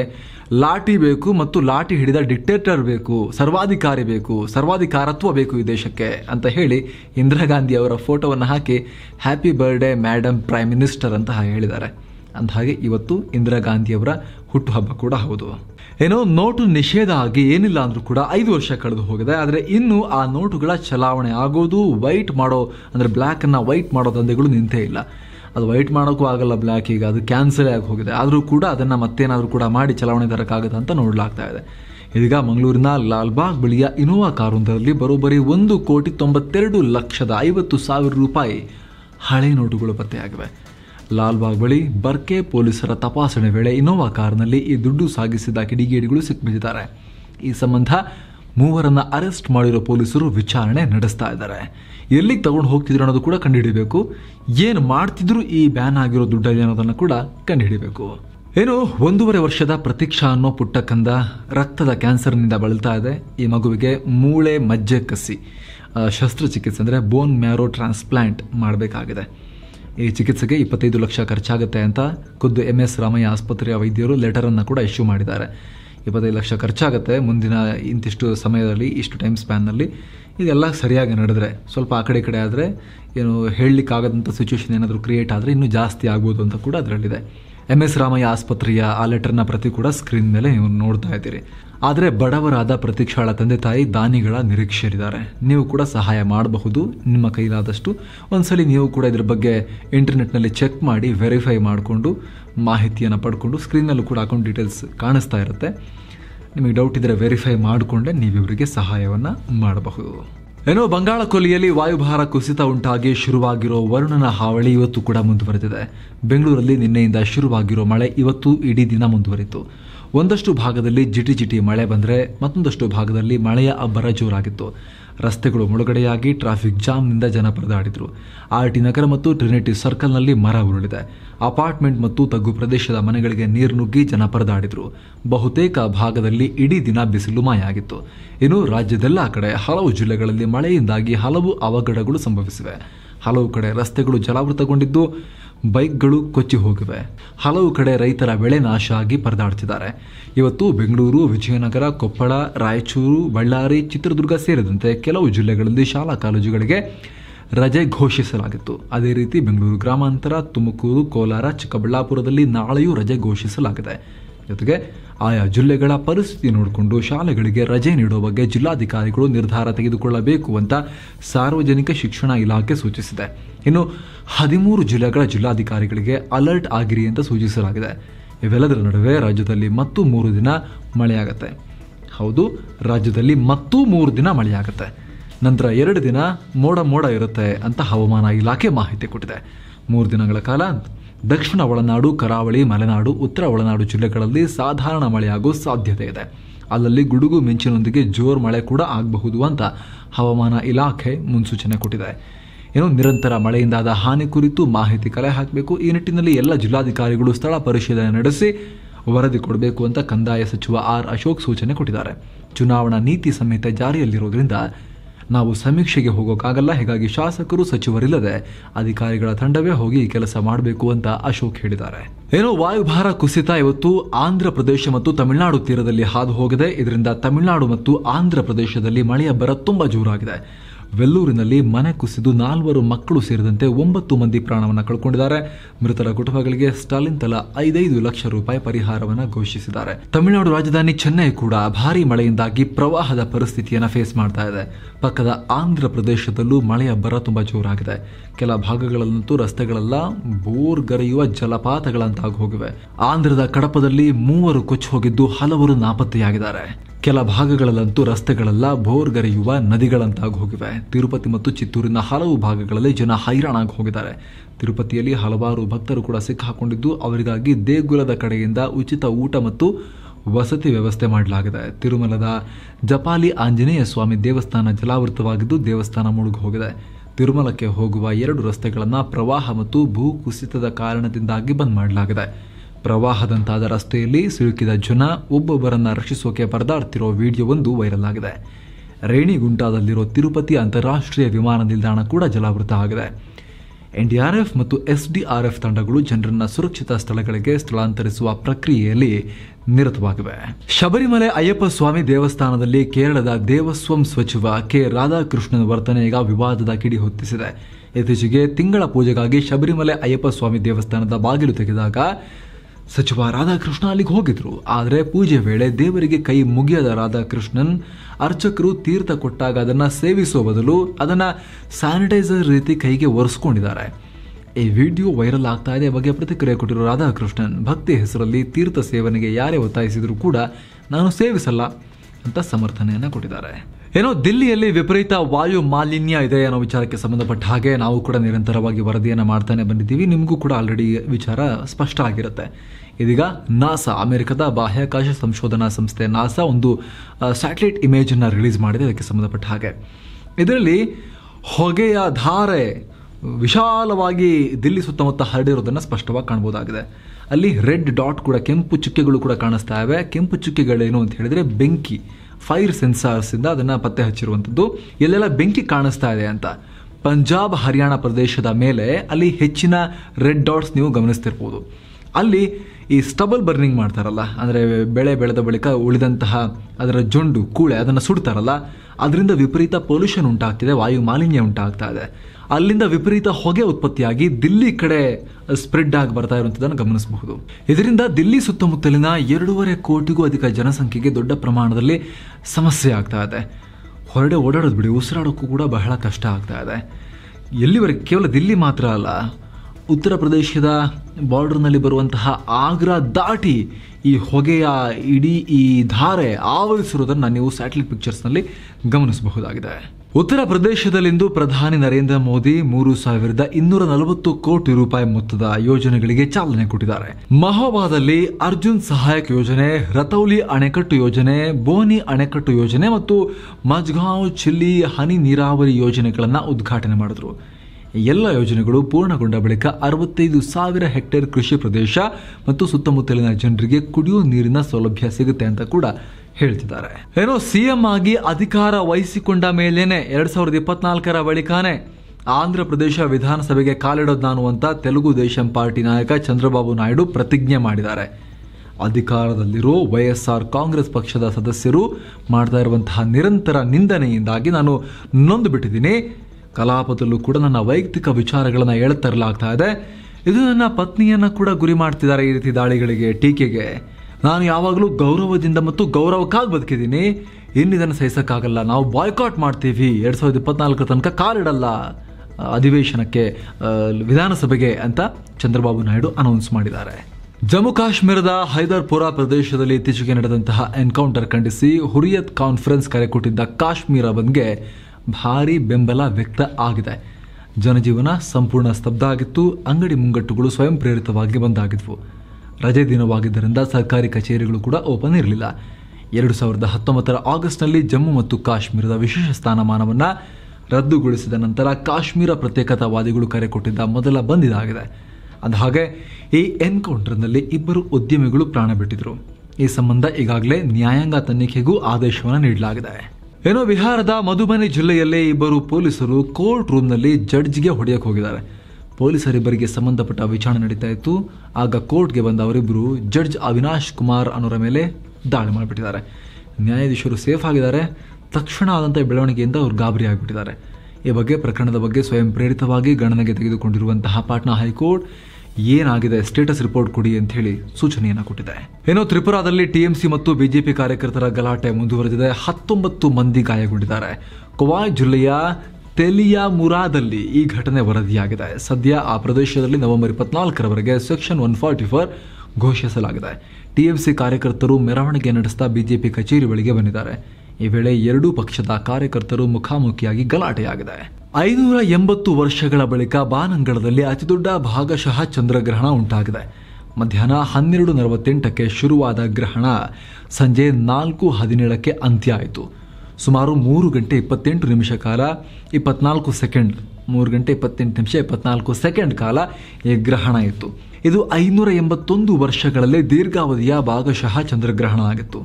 A: ಲಾಠಿ ಬೇಕು ಮತ್ತು ಲಾಠಿ ಹಿಡಿದ ಡಿಕ್ಟೇಟರ್ ಬೇಕು ಸರ್ವಾಧಿಕಾರಿ ಬೇಕು ಸರ್ವಾಧಿಕಾರತ್ವ ಬೇಕು ಈ ದೇಶಕ್ಕೆ ಅಂತ ಹೇಳಿ ಇಂದಿರಾ ಗಾಂಧಿ ಅವರ ಫೋಟೋವನ್ನು ಹಾಕಿ happy birthday madam prime minister ಅಂತ ಹೇಳಿದ್ದಾರೆ ಅಂದ ಹಾಗೆ ಇವತ್ತು ಇಂದಿರಾ ಗಾಂಧಿಯವರ ಹುಟ್ಟುಹಬ್ಬ ಕೂಡ ಹೌದು ಏನೋ ನೋಟು ನಿಷೇಧ ಆಗಿ ಏನಿಲ್ಲ ಅಂದ್ರೂ ಕೂಡ ಐದು ವರ್ಷ ಕಳೆದು ಹೋಗಿದೆ ಆದರೆ ಇನ್ನು ಆ ನೋಟುಗಳ ಚಲಾವಣೆ ಆಗೋದು ವೈಟ್ ಮಾಡೋ ಅಂದರೆ ಬ್ಲ್ಯಾಕನ್ನು ವೈಟ್ ಮಾಡೋ ದಂಧೆಗಳು ನಿಂತೇ ಇಲ್ಲ ಅದು ವೈಟ್ ಮಾಡೋಕ್ಕೂ ಆಗಲ್ಲ ಬ್ಲ್ಯಾಕ್ ಈಗ ಅದು ಕ್ಯಾನ್ಸಲ್ ಆಗಿ ಹೋಗಿದೆ ಆದರೂ ಕೂಡ ಅದನ್ನು ಮತ್ತೇನಾದರೂ ಕೂಡ ಮಾಡಿ ಚಲಾವಣೆ ತರಕ್ಕಾಗುತ್ತೆ ಅಂತ ನೋಡಲಾಗ್ತಾ ಇದೆ ಇದೀಗ ಮಂಗಳೂರಿನ ಲಾಲ್ಬಾಗ್ ಬಳಿಯ ಇನೋವಾ ಕಾರೊಂದರಲ್ಲಿ ಬರೋಬ್ಬರಿ ಒಂದು ಕೋಟಿ ತೊಂಬತ್ತೆರಡು ಲಕ್ಷದ ಐವತ್ತು ಸಾವಿರ ರೂಪಾಯಿ ಹಳೆ ನೋಟುಗಳು ಪತ್ತೆಯಾಗಿವೆ ಲಾಲ್ಬಾಗ್ ಬಳಿ ಬರ್ಕೆ ಪೊಲೀಸರ ತಪಾಸಣೆ ವೇಳೆ ಇನೋವಾ ಕಾರ್ನಲ್ಲಿ ಈ ದುಡ್ಡು ಸಾಗಿಸಿದ ಕಿಡಿಗೇಡಿಗಳು ಸಿಕ್ಕಿಬಿದ್ದಿದ್ದಾರೆ ಈ ಸಂಬಂಧ ಮೂವರನ್ನ ಅರೆಸ್ಟ್ ಮಾಡಿರೋ ಪೊಲೀಸರು ವಿಚಾರಣೆ ನಡೆಸ್ತಾ ಇದ್ದಾರೆ ಎಲ್ಲಿಗೆ ತಗೊಂಡು ಹೋಗ್ತಿದ್ರು ಅನ್ನೋದು ಕೂಡ ಕಂಡುಹಿಡಿಯಬೇಕು ಏನು ಮಾಡ್ತಿದ್ರು ಈ ಬ್ಯಾನ್ ಆಗಿರೋ ದುಡ್ಡಲ್ಲಿ ಅನ್ನೋದನ್ನ ಕೂಡ ಕಂಡುಹಿಡಿಬೇಕು ಏನು ಒಂದೂವರೆ ವರ್ಷದ ಪ್ರತೀಕ್ಷಾ ಅನ್ನೋ ಪುಟ್ಟ ಕಂದ ರಕ್ತದ ಕ್ಯಾನ್ಸರ್ನಿಂದ ಬಳಲ್ತಾ ಇದೆ ಈ ಮಗುವಿಗೆ ಮೂಳೆ ಮಜ್ಜೆ ಕಸಿ ಶಸ್ತ್ರಚಿಕಿತ್ಸೆ ಅಂದರೆ ಬೋನ್ ಮ್ಯಾರೋ ಟ್ರಾನ್ಸ್ಪ್ಲಾಂಟ್ ಮಾಡಬೇಕಾಗಿದೆ ಈ ಚಿಕಿತ್ಸೆಗೆ ಇಪ್ಪತ್ತೈದು ಲಕ್ಷ ಖರ್ಚಾಗುತ್ತೆ ಅಂತ ಖುದ್ದು ಎಂ ಎಸ್ ರಾಮಯ್ಯ ಆಸ್ಪತ್ರೆಯ ವೈದ್ಯರು ಲೆಟರನ್ನು ಕೂಡ ಇಶ್ಯೂ ಮಾಡಿದ್ದಾರೆ ಇಪ್ಪತ್ತೈದು ಲಕ್ಷ ಖರ್ಚಾಗುತ್ತೆ ಮುಂದಿನ ಇಂತಿಷ್ಟು ಸಮಯದಲ್ಲಿ ಇಷ್ಟು ಟೈಮ್ ಸ್ಪ್ಯಾನ್ನಲ್ಲಿ ಇದೆಲ್ಲ ಸರಿಯಾಗಿ ನಡೆದ್ರೆ ಸ್ವಲ್ಪ ಆ ಕಡೆ ಈ ಕಡೆ ಆದರೆ ಏನು ಹೇಳಲಿಕ್ಕಾಗದಂಥ ಸಿಚುವೇಶನ್ ಏನಾದರೂ ಕ್ರಿಯೇಟ್ ಆದರೆ ಇನ್ನೂ ಜಾಸ್ತಿ ಆಗ್ಬೋದು ಅಂತ ಕೂಡ ಅದರಲ್ಲಿದೆ ಎಮ್ ಎಸ್ ರಾಮಯ್ಯ ಆಸ್ಪತ್ರೆಯ ಆ ಲೆಟರ್ನ ಪ್ರತಿ ಕೂಡ ಸ್ಕ್ರೀನ್ ಮೇಲೆ ನೀವು ನೋಡ್ತಾ ಇದ್ದೀರಿ ಆದರೆ ಬಡವರಾದ ಪ್ರತೀಕ್ಷಾಳ ತಂದೆ ತಾಯಿ ದಾನಿಗಳ ನಿರೀಕ್ಷೆರಿದ್ದಾರೆ ನೀವು ಕೂಡ ಸಹಾಯ ಮಾಡಬಹುದು ನಿಮ್ಮ ಕೈಲಾದಷ್ಟು ಒಂದ್ಸಲಿ ನೀವು ಕೂಡ ಇದ್ರ ಬಗ್ಗೆ ಇಂಟರ್ನೆಟ್ನಲ್ಲಿ ಚೆಕ್ ಮಾಡಿ ವೆರಿಫೈ ಮಾಡಿಕೊಂಡು ಮಾಹಿತಿಯನ್ನು ಪಡ್ಕೊಂಡು ಸ್ಕ್ರೀನಲ್ಲೂ ಕೂಡ ಅಕೌಂಟ್ ಡೀಟೇಲ್ಸ್ ಕಾಣಿಸ್ತಾ ಇರುತ್ತೆ ನಿಮಗೆ ಡೌಟ್ ಇದ್ದರೆ ವೆರಿಫೈ ಮಾಡಿಕೊಂಡೇ ನೀವು ಇವರಿಗೆ ಸಹಾಯವನ್ನು ಮಾಡಬಹುದು ಏನೋ ಬಂಗಾಳ ಕೊಲ್ಲಿಯಲ್ಲಿ ವಾಯುಭಾರ ಕುಸಿತ ಉಂಟಾಗಿ ಶುರುವಾಗಿರೋ ವರುಣನ ಹಾವಳಿ ಇವತ್ತು ಕೂಡ ಮುಂದುವರೆದಿದೆ ಬೆಂಗಳೂರಲ್ಲಿ ನಿನ್ನೆಯಿಂದ ಶುರುವಾಗಿರೋ ಮಳೆ ಇವತ್ತು ಇಡೀ ದಿನ ಮುಂದುವರಿತು ಒಂದಷ್ಟು ಭಾಗದಲ್ಲಿ ಜಿಟಿ ಜಿಟಿ ಮಳೆ ಬಂದರೆ ಮತ್ತೊಂದಷ್ಟು ಭಾಗದಲ್ಲಿ ಮಳೆಯ ಅಬ್ಬರ ಜೋರಾಗಿತ್ತು ರಸ್ತೆಗಳು ಮುಳುಗಡೆಯಾಗಿ ಟ್ರಾಫಿಕ್ ಜಾಮ್ನಿಂದ ಜನ ಪರದಾಡಿದರು ಆರ್ಟಿ ನಗರ ಮತ್ತು ಟ್ರಿನಿಟಿ ಸರ್ಕಲ್ನಲ್ಲಿ ಮರ ಉರುಳಿದೆ ಅಪಾರ್ಟ್ಮೆಂಟ್ ಮತ್ತು ತಗ್ಗು ಪ್ರದೇಶದ ಮನೆಗಳಿಗೆ ನೀರು ನುಗ್ಗಿ ಜನ ಪರದಾಡಿದರು ಬಹುತೇಕ ಭಾಗದಲ್ಲಿ ಇಡೀ ದಿನ ಬಿಸಿಲು ಮಾಯಾಗಿತ್ತು ಇನ್ನು ರಾಜ್ಯದೆಲ್ಲ ಕಡೆ ಹಲವು ಜಿಲ್ಲೆಗಳಲ್ಲಿ ಮಳೆಯಿಂದಾಗಿ ಹಲವು ಅವಘಡಗಳು ಸಂಭವಿಸಿವೆ ಹಲವು ಕಡೆ ರಸ್ತೆಗಳು ಜಲಾವೃತಗೊಂಡಿದ್ದು ಬೈಕ್ಗಳು ಕೊಚ್ಚಿ ಹೋಗಿವೆ ಹಲವು ಕಡೆ ರೈತರ ಬೆಳೆ ನಾಶ ಆಗಿ ಪರದಾಡ್ತಿದ್ದಾರೆ ಇವತ್ತು ಬೆಂಗಳೂರು ವಿಜಯನಗರ ಕೊಪ್ಪಳ ರಾಯಚೂರು ಬಳ್ಳಾರಿ ಚಿತ್ರದುರ್ಗ ಸೇರಿದಂತೆ ಕೆಲವು ಜಿಲ್ಲೆಗಳಲ್ಲಿ ಶಾಲಾ ಕಾಲೇಜುಗಳಿಗೆ ರಜೆ ಘೋಷಿಸಲಾಗಿತ್ತು ಅದೇ ರೀತಿ ಬೆಂಗಳೂರು ಗ್ರಾಮಾಂತರ ತುಮಕೂರು ಕೋಲಾರ ಚಿಕ್ಕಬಳ್ಳಾಪುರದಲ್ಲಿ ನಾಳೆಯೂ ರಜೆ ಘೋಷಿಸಲಾಗಿದೆ ಜೊತೆಗೆ ಆಯಾ ಜಿಲ್ಲೆಗಳ ಪರಿಸ್ಥಿತಿ ನೋಡಿಕೊಂಡು ಶಾಲೆಗಳಿಗೆ ರಜೆ ನೀಡುವ ಬಗ್ಗೆ ಜಿಲ್ಲಾಧಿಕಾರಿಗಳು ನಿರ್ಧಾರ ತೆಗೆದುಕೊಳ್ಳಬೇಕು ಅಂತ ಸಾರ್ವಜನಿಕ ಶಿಕ್ಷಣ ಇಲಾಖೆ ಸೂಚಿಸಿದೆ ಇನ್ನು ಹದಿಮೂರು ಜಿಲ್ಲೆಗಳ ಜಿಲ್ಲಾಧಿಕಾರಿಗಳಿಗೆ ಅಲರ್ಟ್ ಆಗಿರಿ ಅಂತ ಸೂಚಿಸಲಾಗಿದೆ ಇವೆಲ್ಲದರ ನಡುವೆ ರಾಜ್ಯದಲ್ಲಿ ಮತ್ತೂ ಮೂರು ದಿನ ಮಳೆಯಾಗುತ್ತೆ ಹೌದು ರಾಜ್ಯದಲ್ಲಿ ಮತ್ತೂ ಮೂರು ದಿನ ಮಳೆಯಾಗುತ್ತೆ ನಂತರ ಎರಡು ದಿನ ಮೋಡ ಮೋಡ ಇರುತ್ತೆ ಅಂತ ಹವಾಮಾನ ಇಲಾಖೆ ಮಾಹಿತಿ ಕೊಟ್ಟಿದೆ ಮೂರು ದಿನಗಳ ಕಾಲ ದಕ್ಷಿಣ ಒಳನಾಡು ಕರಾವಳಿ ಮಲೆನಾಡು ಉತ್ತರ ಒಳನಾಡು ಜಿಲ್ಲೆಗಳಲ್ಲಿ ಸಾಧಾರಣ ಮಳೆಯಾಗುವ ಸಾಧ್ಯತೆ ಇದೆ ಅಲ್ಲಲ್ಲಿ ಗುಡುಗು ಮಿಂಚಿನೊಂದಿಗೆ ಜೋರು ಮಳೆ ಕೂಡ ಆಗಬಹುದು ಅಂತ ಹವಾಮಾನ ಇಲಾಖೆ ಮುನ್ಸೂಚನೆ ಕೊಟ್ಟಿದೆ ಏನು ನಿರಂತರ ಮಳೆಯಿಂದಾದ ಹಾನಿ ಕುರಿತು ಮಾಹಿತಿ ಕಲೆ ಹಾಕಬೇಕು ಈ ನಿಟ್ಟಿನಲ್ಲಿ ಎಲ್ಲ ಜಿಲ್ಲಾಧಿಕಾರಿಗಳು ಸ್ಥಳ ಪರಿಶೀಲನೆ ನಡೆಸಿ ವರದಿ ಕೊಡಬೇಕು ಅಂತ ಕಂದಾಯ ಸಚಿವ ಆರ್ ಅಶೋಕ್ ಸೂಚನೆ ಕೊಟ್ಟಿದ್ದಾರೆ ಚುನಾವಣಾ ನೀತಿ ಸಂಹಿತೆ ಜಾರಿಯಲ್ಲಿರುವುದರಿಂದ ನಾವು ಸಮೀಕ್ಷೆಗೆ ಹೋಗೋಕ್ಕಾಗಲ್ಲ ಹೀಗಾಗಿ ಶಾಸಕರು ಸಚಿವರಿಲ್ಲದೆ ಅಧಿಕಾರಿಗಳ ತಂಡವೇ ಹೋಗಿ ಕೆಲಸ ಮಾಡಬೇಕು ಅಂತ ಅಶೋಕ್ ಹೇಳಿದ್ದಾರೆ ಏನೋ ವಾಯುಭಾರ ಕುಸಿತ ಇವತ್ತು ಆಂಧ್ರ ಪ್ರದೇಶ ಮತ್ತು ತಮಿಳುನಾಡು ತೀರದಲ್ಲಿ ಹಾದು ಹೋಗಿದೆ ಇದರಿಂದ ತಮಿಳುನಾಡು ಮತ್ತು ಆಂಧ್ರ ಪ್ರದೇಶದಲ್ಲಿ ಮಳೆಯ ಬರ ತುಂಬಾ ಜೋರಾಗಿದೆ ವೆಲ್ಲೂರಿನಲ್ಲಿ ಮನೆ ಕುಸಿದು ನಾಲ್ವರು ಮಕ್ಕಳು ಸೇರಿದಂತೆ ಒಂಬತ್ತು ಮಂದಿ ಪ್ರಾಣವನ್ನು ಕಳ್ಕೊಂಡಿದ್ದಾರೆ ಮೃತರ ಕುಟುಂಬಗಳಿಗೆ ಸ್ಟಾಲಿನ್ ತಲಾ ಐದೈದು ಲಕ್ಷ ರೂಪಾಯಿ ಪರಿಹಾರವನ್ನು ಘೋಷಿಸಿದ್ದಾರೆ ತಮಿಳುನಾಡು ರಾಜಧಾನಿ ಚೆನ್ನೈ ಕೂಡ ಭಾರಿ ಮಳೆಯಿಂದಾಗಿ ಪ್ರವಾಹದ ಪರಿಸ್ಥಿತಿಯನ್ನು ಫೇಸ್ ಮಾಡ್ತಾ ಇದೆ ಪಕ್ಕದ ಆಂಧ್ರ ಪ್ರದೇಶದಲ್ಲೂ ಮಳೆಯ ಬರ ತುಂಬಾ ಜೋರಾಗಿದೆ ಕೆಲ ಭಾಗಗಳಲ್ಲಂತೂ ರಸ್ತೆಗಳೆಲ್ಲ ಬೋರ್ಗರೆಯುವ ಜಲಪಾತಗಳಂತಾಗಿ ಹೋಗಿವೆ ಆಂಧ್ರದ ಕಡಪದಲ್ಲಿ ಮೂವರು ಕೊಚ್ಚಿ ಹೋಗಿದ್ದು ಹಲವರು ನಾಪತ್ತೆಯಾಗಿದ್ದಾರೆ ಕೆಲ ಭಾಗಗಳಲ್ಲಂತೂ ರಸ್ತೆಗಳೆಲ್ಲ ಬೋರ್ಗರೆಯುವ ನದಿಗಳಂತಾಗಿ ಹೋಗಿವೆ ತಿರುಪತಿ ಮತ್ತು ಚಿತ್ತೂರಿನ ಹಲವು ಭಾಗಗಳಲ್ಲಿ ಜನ ಹೈರಾಣಾಗಿ ಹೋಗಿದ್ದಾರೆ ತಿರುಪತಿಯಲ್ಲಿ ಹಲವಾರು ಭಕ್ತರು ಕೂಡ ಸಿಕ್ಕಾಕೊಂಡಿದ್ದು ಅವರಿಗಾಗಿ ದೇಗುಲದ ಕಡೆಯಿಂದ ಉಚಿತ ಊಟ ಮತ್ತು ವಸತಿ ವ್ಯವಸ್ಥೆ ಮಾಡಲಾಗಿದೆ ತಿರುಮಲದ ಜಪಾಲಿ ಆಂಜನೇಯ ಸ್ವಾಮಿ ದೇವಸ್ಥಾನ ಜಲಾವೃತವಾಗಿದ್ದು ದೇವಸ್ಥಾನ ಮುಳುಗಿ ಹೋಗಿದೆ ತಿರುಮಲಕ್ಕೆ ಹೋಗುವ ಎರಡು ರಸ್ತೆಗಳನ್ನು ಪ್ರವಾಹ ಮತ್ತು ಭೂಕುಸಿತದ ಕಾರಣದಿಂದಾಗಿ ಬಂದ್ ಮಾಡಲಾಗಿದೆ ಪ್ರವಾಹದಂತಾದ ರಸ್ತೆಯಲ್ಲಿ ಸಿಲುಕಿದ ಜನ ಒಬ್ಬೊಬ್ಬರನ್ನ ರಕ್ಷಿಸೋಕೆ ಪರದಾಡ್ತಿರೋ ವಿಡಿಯೋವೊಂದು ವೈರಲ್ ಆಗಿದೆ ರೇಣಿಗುಂಟಾದಲ್ಲಿರೋ ತಿರುಪತಿ ಅಂತಾರಾಷ್ಟ್ರೀಯ ವಿಮಾನ ನಿಲ್ದಾಣ ಕೂಡ ಜಲಾವೃತ ಆಗಿದೆ ಎನ್ಡಿಆರ್ಎಫ್ ಮತ್ತು ಎಸ್ಡಿಆರ್ಎಫ್ ತಂಡಗಳು ಜನರನ್ನು ಸುರಕ್ಷಿತ ಸ್ಥಳಗಳಿಗೆ ಸ್ಥಳಾಂತರಿಸುವ ಪ್ರಕ್ರಿಯೆಯಲ್ಲಿ ನಿರತವಾಗಿವೆ ಶಬರಿಮಲೆ ಅಯ್ಯಪ್ಪ ಸ್ವಾಮಿ ದೇವಸ್ಥಾನದಲ್ಲಿ ಕೇರಳದ ದೇವಸ್ವಂ ಸಚಿವ ಕೆ ರಾಧಾಕೃಷ್ಣನ್ ಈಗ ವಿವಾದದ ಕಿಡಿ ಹೊತ್ತಿಸಿದೆ ಇತ್ತೀಚೆಗೆ ತಿಂಗಳ ಪೂಜೆಗಾಗಿ ಶಬರಿಮಲೆ ಅಯ್ಯಪ್ಪ ಸ್ವಾಮಿ ದೇವಸ್ಥಾನದ ಬಾಗಿಲು ತೆಗೆದಾಗ ಸಚಿವ ರಾಧಾಕೃಷ್ಣ ಅಲ್ಲಿಗೆ ಹೋಗಿದ್ರು ಆದರೆ ಪೂಜೆ ವೇಳೆ ದೇವರಿಗೆ ಕೈ ಮುಗಿಯದ ರಾಧಾಕೃಷ್ಣನ್ ಅರ್ಚಕರು ತೀರ್ಥ ಕೊಟ್ಟಾಗ ಅದನ್ನು ಸೇವಿಸುವ ಬದಲು ಅದನ್ನು ಸ್ಯಾನಿಟೈಸರ್ ರೀತಿ ಕೈಗೆ ಒರೆಸ್ಕೊಂಡಿದ್ದಾರೆ ಈ ವಿಡಿಯೋ ವೈರಲ್ ಆಗ್ತಾ ಇದೆ ಬಗ್ಗೆ ಪ್ರತಿಕ್ರಿಯೆ ಕೊಟ್ಟಿರುವ ರಾಧಾಕೃಷ್ಣನ್ ಭಕ್ತಿ ಹೆಸರಲ್ಲಿ ತೀರ್ಥ ಸೇವನೆಗೆ ಯಾರೇ ಒತ್ತಾಯಿಸಿದರೂ ಕೂಡ ನಾನು ಸೇವಿಸಲ್ಲ ಅಂತ ಸಮರ್ಥನೆಯನ್ನು ಕೊಟ್ಟಿದ್ದಾರೆ ಏನೋ ದಿಲ್ಲಿಯಲ್ಲಿ ವಿಪರೀತ ವಾಯು ಮಾಲಿನ್ಯ ಇದೆ ಅನ್ನೋ ವಿಚಾರಕ್ಕೆ ಸಂಬಂಧಪಟ್ಟ ಹಾಗೆ ನಾವು ಕೂಡ ನಿರಂತರವಾಗಿ ವರದಿಯನ್ನು ಮಾಡ್ತಾನೆ ಬಂದಿದ್ದೀವಿ ನಿಮಗೂ ಕೂಡ ಆಲ್ರೆಡಿ ವಿಚಾರ ಸ್ಪಷ್ಟ ಆಗಿರುತ್ತೆ ಇದೀಗ ನಾಸಾ ಅಮೆರಿಕದ ಬಾಹ್ಯಾಕಾಶ ಸಂಶೋಧನಾ ಸಂಸ್ಥೆ ನಾಸಾ ಒಂದು ಸ್ಯಾಟಲೈಟ್ ಇಮೇಜನ್ನು ರಿಲೀಸ್ ಮಾಡಿದೆ ಅದಕ್ಕೆ ಸಂಬಂಧಪಟ್ಟ ಹಾಗೆ ಇದರಲ್ಲಿ ಹೊಗೆಯ ಧಾರೆ ವಿಶಾಲವಾಗಿ ದಿಲ್ಲಿ ಸುತ್ತಮುತ್ತ ಹರಡಿರೋದನ್ನು ಸ್ಪಷ್ಟವಾಗಿ ಕಾಣ್ಬೋದಾಗಿದೆ ಅಲ್ಲಿ ರೆಡ್ ಡಾಟ್ ಕೂಡ ಕೆಂಪು ಚುಕ್ಕೆಗಳು ಕೂಡ ಕಾಣಿಸ್ತಾ ಇವೆ ಕೆಂಪು ಚುಕ್ಕೆಗಳೇನು ಅಂತ ಹೇಳಿದರೆ ಬೆಂಕಿ ಫೈರ್ ಸೆನ್ಸಾರ್ಸಿಂದ ಅದನ್ನು ಪತ್ತೆ ಹಚ್ಚಿರುವಂಥದ್ದು ಎಲ್ಲೆಲ್ಲ ಬೆಂಕಿ ಕಾಣಿಸ್ತಾ ಇದೆ ಅಂತ ಪಂಜಾಬ್ ಹರಿಯಾಣ ಪ್ರದೇಶದ ಮೇಲೆ ಅಲ್ಲಿ ಹೆಚ್ಚಿನ ರೆಡ್ ಡಾಟ್ಸ್ ನೀವು ಗಮನಿಸ್ತಿರ್ಬೋದು ಅಲ್ಲಿ ಈ ಸ್ಟಬಲ್ ಬರ್ನಿಂಗ್ ಮಾಡ್ತಾರಲ್ಲ ಅಂದರೆ ಬೆಳೆ ಬೆಳೆದ ಬಳಿಕ ಉಳಿದಂತಹ ಅದರ ಜೊಂಡು ಕೂಳೆ ಅದನ್ನು ಸುಡ್ತಾರಲ್ಲ ಅದರಿಂದ ವಿಪರೀತ ಪೊಲ್ಯೂಷನ್ ಉಂಟಾಗ್ತಿದೆ ವಾಯು ಮಾಲಿನ್ಯ ಉಂಟಾಗ್ತಾ ಇದೆ ಅಲ್ಲಿಂದ ವಿಪರೀತ ಹೊಗೆ ಉತ್ಪತ್ತಿಯಾಗಿ ದಿಲ್ಲಿ ಕಡೆ ಸ್ಪ್ರೆಡ್ ಆಗಿ ಬರ್ತಾ ಇರುವಂಥದ್ದನ್ನು ಗಮನಿಸಬಹುದು ಇದರಿಂದ ದಿಲ್ಲಿ ಸುತ್ತಮುತ್ತಲಿನ ಎರಡೂವರೆ ಕೋಟಿಗೂ ಅಧಿಕ ಜನಸಂಖ್ಯೆಗೆ ದೊಡ್ಡ ಪ್ರಮಾಣದಲ್ಲಿ ಸಮಸ್ಯೆ ಆಗ್ತಾ ಇದೆ ಹೊರಡೆ ಓಡಾಡೋದು ಬಿಡಿ ಉಸಿರಾಡೋಕ್ಕೂ ಕೂಡ ಬಹಳ ಕಷ್ಟ ಆಗ್ತಾ ಇದೆ ಎಲ್ಲಿವರೆಗೆ ಕೇವಲ ದಿಲ್ಲಿ ಮಾತ್ರ ಅಲ್ಲ ಉತ್ತರ ಪ್ರದೇಶದ ಬಾರ್ಡರ್ನಲ್ಲಿ ಬರುವಂತಹ ಆಗ್ರಾ ದಾಟಿ ಈ ಹೊಗೆಯ ಇಡೀ ಈ ಧಾರೆ ಆವರಿಸಿರುವುದನ್ನು ನೀವು ಸ್ಯಾಟಲೈಟ್ ಪಿಕ್ಚರ್ಸ್ನಲ್ಲಿ ಗಮನಿಸಬಹುದಾಗಿದೆ ಉತ್ತರ ಪ್ರದೇಶದಲ್ಲಿಂದು ಪ್ರಧಾನಿ ನರೇಂದ್ರ ಮೋದಿ ಮೂರು ಸಾವಿರದ ಇನ್ನೂರ ನಲವತ್ತು ಕೋಟಿ ರೂಪಾಯಿ ಮೊತ್ತದ ಯೋಜನೆಗಳಿಗೆ ಚಾಲನೆ ಕೊಟ್ಟಿದ್ದಾರೆ ಮಹೋಬಾದಲ್ಲಿ ಅರ್ಜುನ್ ಸಹಾಯಕ ಯೋಜನೆ ರತೌಲಿ ಅಣೆಕಟ್ಟು ಯೋಜನೆ ಬೋನಿ ಅಣೆಕಟ್ಟು ಯೋಜನೆ ಮತ್ತು ಮಜ್ಗಾಂವ್ ಚಿಲ್ಲಿ ಹನಿ ನೀರಾವರಿ ಯೋಜನೆಗಳನ್ನು ಉದ್ಘಾಟನೆ ಮಾಡಿದರು ಎಲ್ಲ ಯೋಜನೆಗಳು ಪೂರ್ಣಗೊಂಡ ಬಳಿಕ ಅರವತ್ತೈದು ಸಾವಿರ ಹೆಕ್ಟೇರ್ ಕೃಷಿ ಪ್ರದೇಶ ಮತ್ತು ಸುತ್ತಮುತ್ತಲಿನ ಜನರಿಗೆ ಕುಡಿಯುವ ನೀರಿನ ಸೌಲಭ್ಯ ಸಿಗುತ್ತೆ ಅಂತ ಕೂಡ ಹೇಳ್ತಿದ್ದಾರೆ ಏನೋ ಸಿಎಂ ಆಗಿ ಅಧಿಕಾರ ವಹಿಸಿಕೊಂಡ ಮೇಲೇನೆ ಎರಡ್ ಸಾವಿರದ ಇಪ್ಪತ್ನಾಲ್ಕರ ಬಳಿಕಾನೇ ಆಂಧ್ರ ಪ್ರದೇಶ ವಿಧಾನಸಭೆಗೆ ಕಾಲಿಡೋದು ನಾನು ಅಂತ ತೆಲುಗು ದೇಶಂ ಪಾರ್ಟಿ ನಾಯಕ ಚಂದ್ರಬಾಬು ನಾಯ್ಡು ಪ್ರತಿಜ್ಞೆ ಮಾಡಿದ್ದಾರೆ ಅಧಿಕಾರದಲ್ಲಿರೋ ವೈಎಸ್ಆರ್ ಕಾಂಗ್ರೆಸ್ ಪಕ್ಷದ ಸದಸ್ಯರು ಮಾಡ್ತಾ ಇರುವಂತಹ ನಿರಂತರ ನಿಂದನೆಯಿಂದಾಗಿ ನಾನು ನೊಂದು ಬಿಟ್ಟಿದ್ದೀನಿ ಕಲಾಪದಲ್ಲೂ ಕೂಡ ನನ್ನ ವೈಯಕ್ತಿಕ ವಿಚಾರಗಳನ್ನು ಹೇಳ್ತರಲಾಗ್ತಾ ಇದೆ ಇದು ನನ್ನ ಪತ್ನಿಯನ್ನು ಕೂಡ ಗುರಿ ಮಾಡ್ತಿದ್ದಾರೆ ಈ ರೀತಿ ದಾಳಿಗಳಿಗೆ ಟೀಕೆಗೆ ನಾನು ಯಾವಾಗಲೂ ಗೌರವದಿಂದ ಮತ್ತು ಗೌರವಕ್ಕಾಗಿ ಬದುಕಿದ್ದೀನಿ ಇನ್ನಿದನ್ನು ಸಹಿಸೋಕ್ಕಾಗಲ್ಲ ನಾವು ಬಾಯ್ಕಾಟ್ ಮಾಡ್ತೀವಿ ಎರಡು ಸಾವಿರದ ಇಪ್ಪತ್ನಾಲ್ಕರ ತನಕ ಕಾಲಿಡಲ್ಲ ಅಧಿವೇಶನಕ್ಕೆ ವಿಧಾನಸಭೆಗೆ ಅಂತ ಚಂದ್ರಬಾಬು ನಾಯ್ಡು ಅನೌನ್ಸ್ ಮಾಡಿದ್ದಾರೆ ಜಮ್ಮು ಕಾಶ್ಮೀರದ ಹೈದರ್ಪುರ ಪ್ರದೇಶದಲ್ಲಿ ಇತ್ತೀಚೆಗೆ ನಡೆದಂತಹ ಎನ್ಕೌಂಟರ್ ಖಂಡಿಸಿ ಹುರಿಯತ್ ಕಾನ್ಫರೆನ್ಸ್ ಕರೆ ಕೊಟ್ಟಿದ್ದ ಕಾಶ್ಮೀರ ಬಂದ್ಗೆ ಭಾರಿ ಬೆಂಬಲ ವ್ಯಕ್ತ ಆಗಿದೆ ಜನಜೀವನ ಸಂಪೂರ್ಣ ಸ್ತಬ್ಧ ಆಗಿತ್ತು ಅಂಗಡಿ ಮುಂಗಟ್ಟುಗಳು ಸ್ವಯಂ ಪ್ರೇರಿತವಾಗಿ ಬಂದಾಗಿದ್ವು ರಜೆ ದಿನವಾಗಿದ್ದರಿಂದ ಸರ್ಕಾರಿ ಕಚೇರಿಗಳು ಕೂಡ ಓಪನ್ ಇರಲಿಲ್ಲ ಎರಡು ಸಾವಿರದ ಹತ್ತೊಂಬತ್ತರ ಆಗಸ್ಟ್ನಲ್ಲಿ ಜಮ್ಮು ಮತ್ತು ಕಾಶ್ಮೀರದ ವಿಶೇಷ ಸ್ಥಾನಮಾನವನ್ನು ರದ್ದುಗೊಳಿಸಿದ ನಂತರ ಕಾಶ್ಮೀರ ಪ್ರತ್ಯೇಕತಾವಾದಿಗಳು ಕರೆ ಕೊಟ್ಟಿದ್ದ ಮೊದಲ ಬಂದಿದಾಗಿದೆ ಇದಾಗಿದೆ ಅಂದಹಾಗೆ ಈ ಎನ್ಕೌಂಟರ್ನಲ್ಲಿ ಇಬ್ಬರು ಉದ್ಯಮಿಗಳು ಪ್ರಾಣ ಬಿಟ್ಟಿದ್ರು ಈ ಸಂಬಂಧ ಈಗಾಗಲೇ ನ್ಯಾಯಾಂಗ ತನಿಖೆಗೂ ಆದೇಶವನ್ನು ನೀಡಲಾಗಿದೆ ಏನೋ ಬಿಹಾರದ ಮಧುಬನಿ ಜಿಲ್ಲೆಯಲ್ಲಿ ಇಬ್ಬರು ಪೊಲೀಸರು ಕೋರ್ಟ್ ರೂಮ್ನಲ್ಲಿ ಜಡ್ಜ್ಗೆ ಹೊಡೆಯಕ್ಕೆ ಹೋಗಿದ್ದಾರೆ ಪೊಲೀಸರಿಬ್ಬರಿಗೆ ಸಂಬಂಧಪಟ್ಟ ವಿಚಾರಣೆ ನಡೀತಾ ಇತ್ತು ಆಗ ಕೋರ್ಟ್ಗೆ ಬಂದ ಅವರಿಬ್ಬರು ಜಡ್ಜ್ ಅವಿನಾಶ್ ಕುಮಾರ್ ಅನ್ನೋರ ಮೇಲೆ ದಾಳಿ ಮಾಡಿಬಿಟ್ಟಿದ್ದಾರೆ ನ್ಯಾಯಾಧೀಶರು ಸೇಫ್ ಆಗಿದ್ದಾರೆ ತಕ್ಷಣ ಆದಂಥ ಬೆಳವಣಿಗೆಯಿಂದ ಅವರು ಗಾಬರಿ ಆಗಿಬಿಟ್ಟಿದ್ದಾರೆ ಈ ಬಗ್ಗೆ ಪ್ರಕರಣದ ಬಗ್ಗೆ ಸ್ವಯಂ ಪ್ರೇರಿತವಾಗಿ ಗಣನೆಗೆ ತೆಗೆದುಕೊಂಡಿರುವಂತಹ ಪಾಟ್ನಾ ಹೈಕೋರ್ಟ್ ಏನಾಗಿದೆ ಸ್ಟೇಟಸ್ ರಿಪೋರ್ಟ್ ಕೊಡಿ ಅಂತ ಹೇಳಿ ಸೂಚನೆಯನ್ನು ಕೊಟ್ಟಿದೆ ಏನೋ ತ್ರಿಪುರಾದಲ್ಲಿ ಟಿಎಂಸಿ ಮತ್ತು ಬಿಜೆಪಿ ಕಾರ್ಯಕರ್ತರ ಗಲಾಟೆ ಮುಂದುವರೆದಿದೆ ಹತ್ತೊಂಬತ್ತು ಮಂದಿ ಗಾಯಗೊಂಡಿದ್ದಾರೆ ಕುವಾಯ್ ಜಿಲ್ಲೆಯ ಮುರಾದಲ್ಲಿ ಈ ಘಟನೆ ವರದಿಯಾಗಿದೆ ಸದ್ಯ ಆ ಪ್ರದೇಶದಲ್ಲಿ ನವೆಂಬರ್ ಇಪ್ಪತ್ನಾಲ್ಕರವರೆಗೆ ಸೆಕ್ಷನ್ ಒನ್ ಫಾರ್ಟಿ ಫೋರ್ ಘೋಷಿಸಲಾಗಿದೆ ಟಿಎಂಸಿ ಕಾರ್ಯಕರ್ತರು ಮೆರವಣಿಗೆ ನಡೆಸ್ತಾ ಬಿಜೆಪಿ ಕಚೇರಿ ಬಳಿಗೆ ಬಂದಿದ್ದಾರೆ ಈ ವೇಳೆ ಎರಡೂ ಪಕ್ಷದ ಕಾರ್ಯಕರ್ತರು ಮುಖಾಮುಖಿಯಾಗಿ ಗಲಾಟೆಯಾಗಿದೆ ಐನೂರ ಎಂಬತ್ತು ವರ್ಷಗಳ ಬಳಿಕ ಬಾನಂಗಳದಲ್ಲಿ ಅತಿದೊಡ್ಡ ಭಾಗಶಃ ಚಂದ್ರಗ್ರಹಣ ಉಂಟಾಗಿದೆ ಮಧ್ಯಾಹ್ನ ಹನ್ನೆರಡು ನಲವತ್ತೆಂಟಕ್ಕೆ ಶುರುವಾದ ಗ್ರಹಣ ಸಂಜೆ ನಾಲ್ಕು ಹದಿನೇಳಕ್ಕೆ ಅಂತ್ಯ ಆಯಿತು ಸುಮಾರು ಮೂರು ಗಂಟೆ ಇಪ್ಪತ್ತೆಂಟು ನಿಮಿಷ ಕಾಲ ಇಪ್ಪತ್ನಾಲ್ಕು ಸೆಕೆಂಡ್ ಮೂರು ಗಂಟೆ ಇಪ್ಪತ್ತೆಂಟು ನಿಮಿಷ ಇಪ್ಪತ್ನಾಲ್ಕು ಸೆಕೆಂಡ್ ಕಾಲ ಈ ಗ್ರಹಣ ಇತ್ತು ಇದು ಐನೂರ ಎಂಬತ್ತೊಂದು ವರ್ಷಗಳಲ್ಲಿ ದೀರ್ಘಾವಧಿಯ ಭಾಗಶಃ ಚಂದ್ರಗ್ರಹಣ ಆಗಿತ್ತು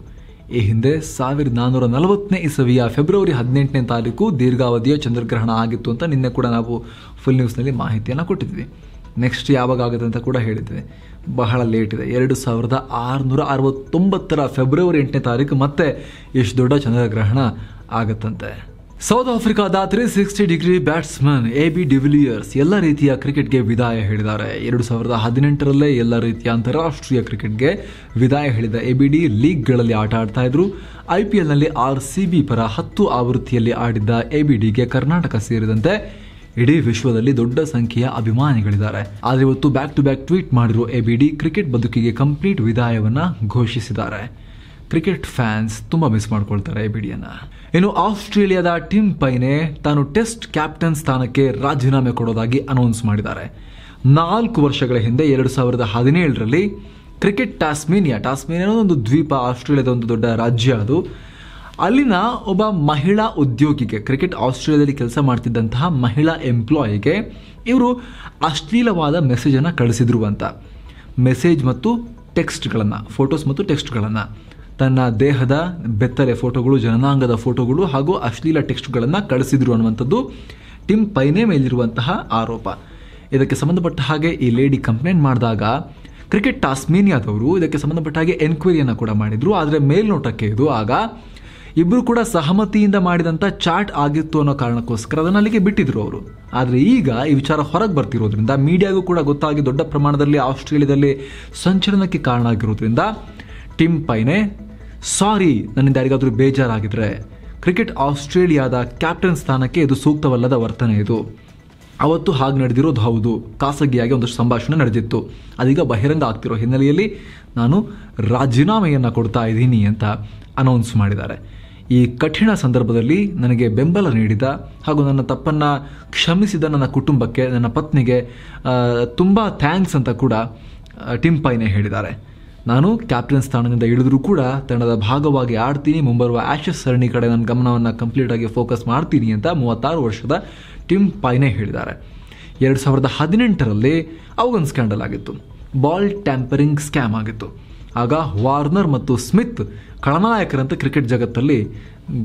A: ಈ ಹಿಂದೆ ಸಾವಿರದ ನಾನ್ನೂರ ನಲವತ್ತನೇ ಇಸವಿಯ ಫೆಬ್ರವರಿ ಹದಿನೆಂಟನೇ ತಾರೀಕು ದೀರ್ಘಾವಧಿಯ ಚಂದ್ರಗ್ರಹಣ ಆಗಿತ್ತು ಅಂತ ನಿನ್ನೆ ಕೂಡ ನಾವು ಫುಲ್ ನ್ಯೂಸ್ನಲ್ಲಿ ಮಾಹಿತಿಯನ್ನು ಕೊಟ್ಟಿದ್ವಿ ನೆಕ್ಸ್ಟ್ ಯಾವಾಗ ಆಗುತ್ತೆ ಅಂತ ಕೂಡ ಹೇಳಿದ್ವಿ ಬಹಳ ಲೇಟ್ ಇದೆ ಎರಡು ಸಾವಿರದ ಆರುನೂರ ಅರವತ್ತೊಂಬತ್ತರ ಫೆಬ್ರವರಿ ಎಂಟನೇ ತಾರೀಕು ಮತ್ತೆ ಎಷ್ಟು ದೊಡ್ಡ ಚಂದ್ರಗ್ರಹಣ ಆಗುತ್ತಂತೆ ಸೌತ್ ಆಫ್ರಿಕಾದ three sixty degree batsman A B de Villiers ಎಲ್ಲ ರೀತಿಯ ಕ್ರಿಕೆಟ್ಗೆ ವಿದಾಯ ಹೇಳಿದ್ದಾರೆ ಎರಡು ಸಾವಿರದ ಹದಿನೆಂಟರಲ್ಲೇ ಎಲ್ಲ ರೀತಿಯ ಅಂತಾರಾಷ್ಟ್ರೀಯ ಕ್ರಿಕೆಟ್ಗೆ ವಿದಾಯ ಹೇಳಿದ ಎ ಬಿ ಡಿ ಲೀಗ್ಗಳಲ್ಲಿ ಆಟ ಆಡ್ತಾ ಇದ್ರು ಐ ಪಿ ಎಲ್ನಲ್ಲಿ ಆರ್ ಸಿ ಬಿ ಪರ ಹತ್ತು ಆವೃತ್ತಿಯಲ್ಲಿ ಆಡಿದ್ದ ಎ ಬಿ ಡಿಗೆ ಕರ್ನಾಟಕ ಸೇರಿದಂತೆ ಇಡೀ ವಿಶ್ವದಲ್ಲಿ ದೊಡ್ಡ ಸಂಖ್ಯೆಯ ಅಭಿಮಾನಿಗಳಿದ್ದಾರೆ ಆದರೆ ಇವತ್ತು ಬ್ಯಾಕ್ ಟು ಬ್ಯಾಕ್ ಟ್ವೀಟ್ ಮಾಡಿರುವ ಎಬಿಡಿ ಕ್ರಿಕೆಟ್ ಬದುಕಿಗೆ ಕಂಪ್ಲೀಟ್ ವಿದಾಯವನ್ನ ಘೋಷಿಸಿದ್ದಾರೆ ಕ್ರಿಕೆಟ್ ಫ್ಯಾನ್ಸ್ ತುಂಬ ಮಿಸ್ ಮಾಡ್ಕೊಳ್ತಾರೆ ಡಿಯನ್ನು ಇನ್ನು ಆಸ್ಟ್ರೇಲಿಯಾದ ಟಿಮ್ ಪೈನೆ ತಾನು ಟೆಸ್ಟ್ ಕ್ಯಾಪ್ಟನ್ ಸ್ಥಾನಕ್ಕೆ ರಾಜೀನಾಮೆ ಕೊಡೋದಾಗಿ ಅನೌನ್ಸ್ ಮಾಡಿದ್ದಾರೆ ನಾಲ್ಕು ವರ್ಷಗಳ ಹಿಂದೆ ಎರಡು ಸಾವಿರದ ಹದಿನೇಳರಲ್ಲಿ ಕ್ರಿಕೆಟ್ ಟಾಸ್ಮೇನಿಯಾ ಟಾಸ್ಮೇನಿಯಾ ಒಂದು ದ್ವೀಪ ಆಸ್ಟ್ರೇಲಿಯಾದ ಒಂದು ದೊಡ್ಡ ರಾಜ್ಯ ಅದು ಅಲ್ಲಿನ ಒಬ್ಬ ಮಹಿಳಾ ಉದ್ಯೋಗಿಗೆ ಕ್ರಿಕೆಟ್ ಆಸ್ಟ್ರೇಲಿಯಾದಲ್ಲಿ ಕೆಲಸ ಮಾಡ್ತಿದ್ದಂತಹ ಮಹಿಳಾ ಎಂಪ್ಲಾಯಿಗೆ ಇವರು ಅಶ್ಲೀಲವಾದ ಮೆಸೇಜನ್ನು ಕಳಿಸಿದ್ರು ಅಂತ ಮೆಸೇಜ್ ಮತ್ತು ಟೆಕ್ಸ್ಟ್ಗಳನ್ನು ಫೋಟೋಸ್ ಮತ್ತು ಟೆಕ್ಸ್ಟ್ಗಳನ್ನು ತನ್ನ ದೇಹದ ಬೆತ್ತಲೆ ಫೋಟೋಗಳು ಜನನಾಂಗದ ಫೋಟೋಗಳು ಹಾಗೂ ಅಶ್ಲೀಲ ಟೆಕ್ಸ್ಟ್ಗಳನ್ನು ಕಳಿಸಿದ್ರು ಅನ್ನುವಂಥದ್ದು ಟಿಮ್ ಪೈನೆ ಮೇಲಿರುವಂತಹ ಆರೋಪ ಇದಕ್ಕೆ ಸಂಬಂಧಪಟ್ಟ ಹಾಗೆ ಈ ಲೇಡಿ ಕಂಪ್ಲೇಂಟ್ ಮಾಡಿದಾಗ ಕ್ರಿಕೆಟ್ ಟಾಸ್ಮೇನಿಯಾದವರು ಇದಕ್ಕೆ ಸಂಬಂಧಪಟ್ಟ ಹಾಗೆ ಎನ್ಕ್ವೈರಿಯನ್ನು ಕೂಡ ಮಾಡಿದರು ಆದರೆ ಮೇಲ್ನೋಟಕ್ಕೆ ಇದು ಆಗ ಇಬ್ಬರು ಕೂಡ ಸಹಮತಿಯಿಂದ ಮಾಡಿದಂಥ ಚಾಟ್ ಆಗಿತ್ತು ಅನ್ನೋ ಕಾರಣಕ್ಕೋಸ್ಕರ ಅದನ್ನು ಅಲ್ಲಿಗೆ ಬಿಟ್ಟಿದ್ರು ಅವರು ಆದರೆ ಈಗ ಈ ವಿಚಾರ ಹೊರಗೆ ಬರ್ತಿರೋದ್ರಿಂದ ಮೀಡಿಯಾಗೂ ಕೂಡ ಗೊತ್ತಾಗಿ ದೊಡ್ಡ ಪ್ರಮಾಣದಲ್ಲಿ ಆಸ್ಟ್ರೇಲಿಯಾದಲ್ಲಿ ಸಂಚಲನಕ್ಕೆ ಕಾರಣ ಆಗಿರೋದ್ರಿಂದ ಟಿಮ್ ಪೈನೆ ಸಾರಿ ನನ್ನಿಂದ ಯಾರಿಗಾದರೂ ಬೇಜಾರಾಗಿದ್ರೆ ಕ್ರಿಕೆಟ್ ಆಸ್ಟ್ರೇಲಿಯಾದ ಕ್ಯಾಪ್ಟನ್ ಸ್ಥಾನಕ್ಕೆ ಇದು ಸೂಕ್ತವಲ್ಲದ ವರ್ತನೆ ಇದು ಅವತ್ತು ಹಾಗೆ ನಡೆದಿರೋದು ಹೌದು ಖಾಸಗಿಯಾಗಿ ಒಂದಷ್ಟು ಸಂಭಾಷಣೆ ನಡೆದಿತ್ತು ಅದೀಗ ಬಹಿರಂಗ ಆಗ್ತಿರೋ ಹಿನ್ನೆಲೆಯಲ್ಲಿ ನಾನು ರಾಜೀನಾಮೆಯನ್ನು ಕೊಡ್ತಾ ಇದ್ದೀನಿ ಅಂತ ಅನೌನ್ಸ್ ಮಾಡಿದ್ದಾರೆ ಈ ಕಠಿಣ ಸಂದರ್ಭದಲ್ಲಿ ನನಗೆ ಬೆಂಬಲ ನೀಡಿದ ಹಾಗೂ ನನ್ನ ತಪ್ಪನ್ನು ಕ್ಷಮಿಸಿದ ನನ್ನ ಕುಟುಂಬಕ್ಕೆ ನನ್ನ ಪತ್ನಿಗೆ ತುಂಬ ಥ್ಯಾಂಕ್ಸ್ ಅಂತ ಕೂಡ ಟಿಮ್ ಪೈನೆ ಹೇಳಿದ್ದಾರೆ ನಾನು ಕ್ಯಾಪ್ಟನ್ ಸ್ಥಾನದಿಂದ ಇಳಿದರೂ ಕೂಡ ತಂಡದ ಭಾಗವಾಗಿ ಆಡ್ತೀನಿ ಮುಂಬರುವ ಆ್ಯಶಸ್ ಸರಣಿ ಕಡೆ ನನ್ನ ಗಮನವನ್ನು ಕಂಪ್ಲೀಟಾಗಿ ಫೋಕಸ್ ಮಾಡ್ತೀನಿ ಅಂತ ಮೂವತ್ತಾರು ವರ್ಷದ ಟಿಮ್ ಪೈನೆ ಹೇಳಿದ್ದಾರೆ ಎರಡು ಸಾವಿರದ ಹದಿನೆಂಟರಲ್ಲಿ ಅವಗೊಂದು ಸ್ಕ್ಯಾಂಡಲ್ ಆಗಿತ್ತು ಬಾಲ್ ಟ್ಯಾಂಪರಿಂಗ್ ಸ್ಕ್ಯಾಮ್ ಆಗಿತ್ತು ಆಗ ವಾರ್ನರ್ ಮತ್ತು ಸ್ಮಿತ್ ಖಳನಾಯಕರಂತೆ ಕ್ರಿಕೆಟ್ ಜಗತ್ತಲ್ಲಿ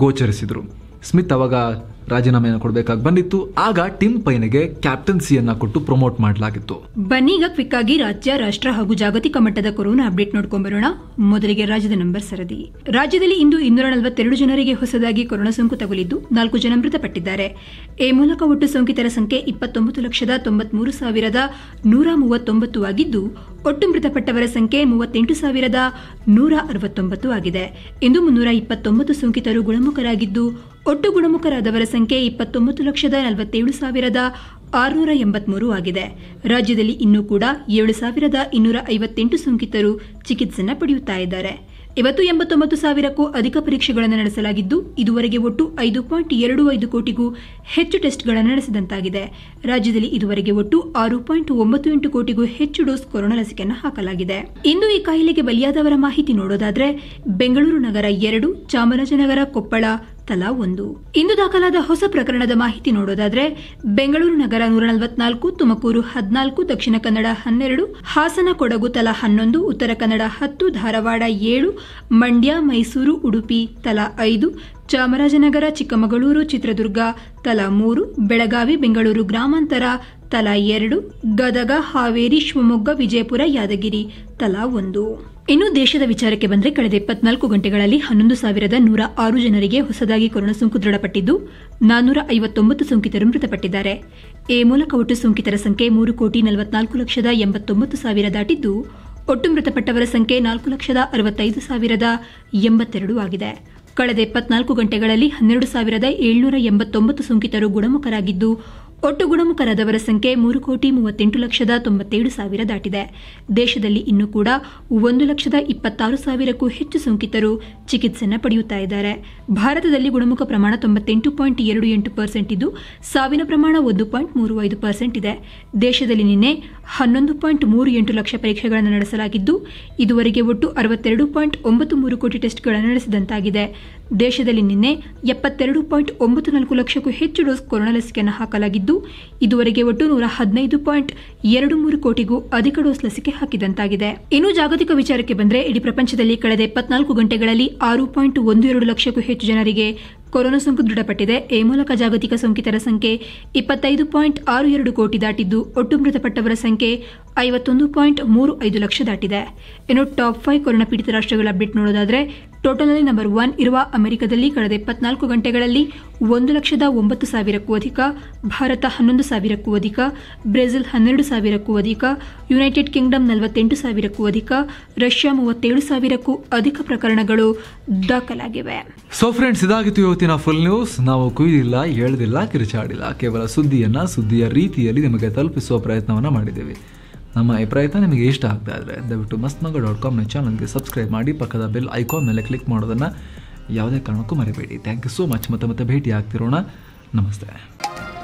A: ಗೋಚರಿಸಿದರು ಸ್ಮಿತ್ ಅವಾಗ ರಾಜೀನಾಮೆಯನ್ನು ಕೊಡಬೇಕಾಗಿ ಬಂದಿತ್ತು ಆಗ ಟಿಮ್ ಪೈನೆಗೆ ಕ್ಯಾಪ್ಟನ್ಸಿಯನ್ನ ಕೊಟ್ಟು ಪ್ರಮೋಟ್ ಮಾಡಲಾಗಿತ್ತು
B: ಈಗ ಕ್ವಿಕ್ ಆಗಿ ರಾಜ್ಯ ರಾಷ್ಟ್ರ ಹಾಗೂ ಜಾಗತಿಕ ಮಟ್ಟದ ಕೊರೋನಾ ಅಪ್ಡೇಟ್ ನೋಡ್ಕೊಂಡ್ ಬರೋಣ ಮೊದಲಿಗೆ ರಾಜ್ಯದ ನಂಬರ್ ಸರದಿ ರಾಜ್ಯದಲ್ಲಿ ಇಂದು ಇನ್ನೂರ ನಲವತ್ತೆರಡು ಜನರಿಗೆ ಹೊಸದಾಗಿ ಕೊರೋನಾ ಸೋಂಕು ತಗುಲಿದ್ದು ನಾಲ್ಕು ಜನ ಮೃತಪಟ್ಟಿದ್ದಾರೆ ಈ ಮೂಲಕ ಒಟ್ಟು ಸೋಂಕಿತರ ಸಂಖ್ಯೆ ಇಪ್ಪತ್ತೊಂಬತ್ತು ಲಕ್ಷದ ತೊಂಬತ್ಮೂರು ಸಾವಿರದ ನೂರ ಮೂವತ್ತೊಂಬತ್ತು ಆಗಿದ್ದು ಒಟ್ಟು ಮೃತಪಟ್ಟವರ ಸಂಖ್ಯೆ ಮೂವತ್ತೆಂಟು ಸಾವಿರದ ನೂರ ಅರವತ್ತೊಂಬತ್ತು ಆಗಿದೆ ಇಂದು ಮುನ್ನೂರ ಇಪ್ಪತ್ತೊಂಬತ್ತು ಸೋಂಕಿತರು ಗುಣಮುಖರಾಗಿದ್ದು ಒಟ್ಟು ಗುಣಮುಖರಾದವರ ಸಂಖ್ಯೆ ಇಪ್ಪತ್ತೊಂಬತ್ತು ಲಕ್ಷದ ನಲವತ್ತೇಳು ಸಾವಿರದ ಆರುನೂರ ಎಂಬತ್ಮೂರು ಆಗಿದೆ ರಾಜ್ಯದಲ್ಲಿ ಇನ್ನೂ ಕೂಡ ಏಳು ಸಾವಿರದ ಇನ್ನೂರ ಐವತ್ತೆಂಟು ಸೋಂಕಿತರು ಚಿಕಿತ್ಸೆಯನ್ನು ಪಡೆಯುತ್ತಾ ಇದ್ದಾರೆ ಇವತ್ತು ಎಂಬತ್ತೊಂಬತ್ತು ಸಾವಿರಕ್ಕೂ ಅಧಿಕ ಪರೀಕ್ಷೆಗಳನ್ನು ನಡೆಸಲಾಗಿದ್ದು ಇದುವರೆಗೆ ಒಟ್ಟು ಐದು ಪಾಯಿಂಟ್ ಎರಡು ಐದು ಕೋಟಿಗೂ ಹೆಚ್ಚು ಟೆಸ್ಟ್ಗಳನ್ನು ನಡೆಸಿದಂತಾಗಿದೆ ರಾಜ್ಯದಲ್ಲಿ ಇದುವರೆಗೆ ಒಟ್ಟು ಆರು ಪಾಯಿಂಟ್ ಒಂಬತ್ತು ಎಂಟು ಕೋಟಿಗೂ ಹೆಚ್ಚು ಡೋಸ್ ಕೊರೋನಾ ಲಸಿಕೆಯನ್ನು ಹಾಕಲಾಗಿದೆ ಇಂದು ಈ ಕಾಯಿಲೆಗೆ ಬಲಿಯಾದವರ ಮಾಹಿತಿ ನೋಡೋದಾದರೆ ಬೆಂಗಳೂರು ನಗರ ಎರಡು ಚಾಮರಾಜನಗರ ಕೊಪ್ಪಳ ತಲಾ ಒಂದು ಇಂದು ದಾಖಲಾದ ಹೊಸ ಪ್ರಕರಣದ ಮಾಹಿತಿ ನೋಡೋದಾದ್ರೆ ಬೆಂಗಳೂರು ನಗರ ನೂರ ನಲವತ್ನಾಲ್ಕು ತುಮಕೂರು ಹದಿನಾಲ್ಕು ದಕ್ಷಿಣ ಕನ್ನಡ ಹನ್ನೆರಡು ಹಾಸನ ಕೊಡಗು ತಲಾ ಹನ್ನೊಂದು ಉತ್ತರ ಕನ್ನಡ ಹತ್ತು ಧಾರವಾಡ ಏಳು ಮಂಡ್ಯ ಮೈಸೂರು ಉಡುಪಿ ತಲಾ ಐದು ಚಾಮರಾಜನಗರ ಚಿಕ್ಕಮಗಳೂರು ಚಿತ್ರದುರ್ಗ ತಲಾ ಮೂರು ಬೆಳಗಾವಿ ಬೆಂಗಳೂರು ಗ್ರಾಮಾಂತರ ತಲಾ ಎರಡು ಗದಗ ಹಾವೇರಿ ಶಿವಮೊಗ್ಗ ವಿಜಯಪುರ ಯಾದಗಿರಿ ತಲಾ ಒಂದು ಇನ್ನು ದೇಶದ ವಿಚಾರಕ್ಕೆ ಬಂದರೆ ಕಳೆದ ಇಪ್ಪತ್ನಾಲ್ಕು ಗಂಟೆಗಳಲ್ಲಿ ಹನ್ನೊಂದು ಸಾವಿರದ ನೂರ ಆರು ಜನರಿಗೆ ಹೊಸದಾಗಿ ಕೊರೋನಾ ಸೋಂಕು ದೃಢಪಟ್ಟಿದ್ದು ನಾನ್ನೂರ ಐವತ್ತೊಂಬತ್ತು ಸೋಂಕಿತರು ಮೃತಪಟ್ಟಿದ್ದಾರೆ ಈ ಮೂಲಕ ಒಟ್ಟು ಸೋಂಕಿತರ ಸಂಖ್ಯೆ ಮೂರು ಕೋಟಿ ನಲವತ್ನಾಲ್ಕು ಲಕ್ಷದ ಎಂಬತ್ತೊಂಬತ್ತು ಸಾವಿರ ದಾಟಿದ್ದು ಒಟ್ಟು ಮೃತಪಟ್ಟವರ ಸಂಖ್ಯೆ ನಾಲ್ಕು ಲಕ್ಷದ ಅರವತ್ತೈದು ಸಾವಿರದ ಎಂಬತ್ತೆರಡು ಆಗಿದೆ ಕಳೆದ ಇಪ್ಪತ್ನಾಲ್ಕು ಗಂಟೆಗಳಲ್ಲಿ ಹನ್ನೆರಡು ಸಾವಿರದ ಏಳ್ನೂರ ಎಂಬತ್ತೊಂಬತ್ತು ಸೋಂಕಿತರು ಗುಣಮುಖರಾಗಿದ್ದು ಒಟ್ಟು ಗುಣಮುಖರಾದವರ ಸಂಖ್ಯೆ ಮೂರು ಕೋಟಿ ಮೂವತ್ತೆಂಟು ಲಕ್ಷದ ತೊಂಬತ್ತೇಳು ಸಾವಿರ ದಾಟಿದೆ ದೇಶದಲ್ಲಿ ಇನ್ನೂ ಕೂಡ ಒಂದು ಲಕ್ಷದ ಇಪ್ಪತ್ತಾರು ಸಾವಿರಕ್ಕೂ ಹೆಚ್ಚು ಸೋಂಕಿತರು ಚಿಕಿತ್ಸೆಯನ್ನು ಪಡೆಯುತ್ತಾ ಇದ್ದಾರೆ ಭಾರತದಲ್ಲಿ ಗುಣಮುಖ ಪ್ರಮಾಣ ತೊಂಬತ್ತೆಂಟು ಪಾಯಿಂಟ್ ಎರಡು ಎಂಟು ಪರ್ಸೆಂಟ್ ಇದ್ದು ಸಾವಿನ ಪ್ರಮಾಣ ಒಂದು ಪಾಯಿಂಟ್ ಮೂರು ಐದು ಪರ್ಸೆಂಟ್ ಇದೆ ದೇಶದಲ್ಲಿ ನಿನ್ನೆ ಹನ್ನೊಂದು ಪಾಯಿಂಟ್ ಮೂರು ಎಂಟು ಲಕ್ಷ ಪರೀಕ್ಷೆಗಳನ್ನು ನಡೆಸಲಾಗಿದ್ದು ಇದುವರೆಗೆ ಒಟ್ಟು ಅರವತ್ತೆರಡು ಪಾಯಿಂಟ್ ಒಂಬತ್ತು ಮೂರು ಕೋಟಿ ಟೆಸ್ಟ್ಗಳನ್ನು ನಡೆಸಿದಂತಾಗಿದೆ ದೇಶದಲ್ಲಿ ನಿನ್ನೆ ಎಪ್ಪತ್ತೆರಡು ಪಾಯಿಂಟ್ ಒಂಬತ್ತು ನಾಲ್ಕು ಲಕ್ಷಕ್ಕೂ ಹೆಚ್ಚು ಡೋಸ್ ಕೊರೋನಾ ಲಸಿಕೆಯನ್ನು ಹಾಕಲಾಗಿದ್ದು ಇದುವರೆಗೆ ಒಟ್ಟು ನೂರ ಹದಿನೈದು ಪಾಯಿಂಟ್ ಎರಡು ಮೂರು ಕೋಟಿಗೂ ಅಧಿಕ ಡೋಸ್ ಲಸಿಕೆ ಹಾಕಿದಂತಾಗಿದೆ ಇನ್ನು ಜಾಗತಿಕ ವಿಚಾರಕ್ಕೆ ಬಂದರೆ ಇಡೀ ಪ್ರಪಂಚದಲ್ಲಿ ಕಳೆದ ಇಪ್ಪತ್ನಾಲ್ಕು ಗಂಟೆಗಳಲ್ಲಿ ಆರು ಪಾಯಿಂಟ್ ಒಂದು ಎರಡು ಲಕ್ಷಕ್ಕೂ ಹೆಚ್ಚು ಜನರಿಗೆ ಕೊರೋನಾ ಸೋಂಕು ದೃಢಪಟ್ಟಿದೆ ಈ ಮೂಲಕ ಜಾಗತಿಕ ಸೋಂಕಿತರ ಸಂಖ್ಯೆ ಇಪ್ಪತ್ತೈದು ಪಾಯಿಂಟ್ ಆರು ಎರಡು ಕೋಟಿ ದಾಟಿದ್ದು ಒಟ್ಟು ಮೃತಪಟ್ಟವರ ಸಂಖ್ಯೆ ಐವತ್ತೊಂದು ಪಾಯಿಂಟ್ ಮೂರು ಐದು ಲಕ್ಷ ದಾಟಿದೆ ಇನ್ನು ಟಾಪ್ ಫೈವ್ ಕೊರೋನಾ ಪೀಡಿತ ರಾಷ್ಟ್ರಗಳ ಅಪ್ಡೇಟ್ ನೋಡೋದಾದರೆ ಟೋಟಲ್ನಲ್ಲಿ ನಂಬರ್ ಒನ್ ಇರುವ ಅಮೆರಿಕದಲ್ಲಿ ಕಳೆದ ಇಪ್ಪತ್ನಾಲ್ಕು ಗಂಟೆಗಳಲ್ಲಿ ಒಂದು ಲಕ್ಷದ ಒಂಬತ್ತು ಸಾವಿರಕ್ಕೂ ಅಧಿಕ ಭಾರತ ಹನ್ನೊಂದು ಸಾವಿರಕ್ಕೂ ಅಧಿಕ ಬ್ರೆಜಿಲ್ ಹನ್ನೆರಡು ಸಾವಿರಕ್ಕೂ ಅಧಿಕ ಯುನೈಟೆಡ್ ಕಿಂಗ್ಡಮ್ ನಲವತ್ತೆಂಟು ಸಾವಿರಕ್ಕೂ ಅಧಿಕ ರಷ್ಯಾ ಮೂವತ್ತೇಳು ಸಾವಿರಕ್ಕೂ ಅಧಿಕ ಪ್ರಕರಣಗಳು ದಾಖಲಾಗಿವೆ
A: ಸೊ ಫ್ರೆಂಡ್ಸ್ ಇದಾಗಿತ್ತು ಇವತ್ತಿನ ಫುಲ್ ನ್ಯೂಸ್ ನಾವು ಕುಯ್ದಿಲ್ಲ ಹೇಳದಿಲ್ಲ ಕಿರುಚಾಡಿಲ್ಲ ಕೇವಲ ಸುದ್ದಿಯನ್ನ ಸುದ್ದಿಯ ರೀತಿಯಲ್ಲಿ ನಿಮಗೆ ತಲುಪಿಸುವ ಪ್ರಯತ್ನವನ್ನು ಮಾಡಿದ್ದೇವೆ ನಮ್ಮ ಅಭಿಪ್ರಾಯ ನಿಮಗೆ ಇಷ್ಟ ಆಗ್ತಾ ಇದ್ದರೆ ದಯವಿಟ್ಟು ಮಸ್ತ್ ಮಗ ಡಾಟ್ ಕಾಮ್ನ ಚಾನಲ್ಗೆ ಸಬ್ಸ್ಕ್ರೈಬ್ ಮಾಡಿ ಪಕ್ಕದ ಬೆಲ್ ಐಕಾನ್ ಮೇಲೆ ಕ್ಲಿಕ್ ಮಾಡೋದನ್ನು ಯಾವುದೇ ಕಾರಣಕ್ಕೂ ಮರಿಬೇಡಿ ಥ್ಯಾಂಕ್ ಯು ಸೋ ಮಚ್ ಮತ್ತೆ ಮತ್ತೆ ಭೇಟಿ ಆಗ್ತಿರೋಣ ನಮಸ್ತೆ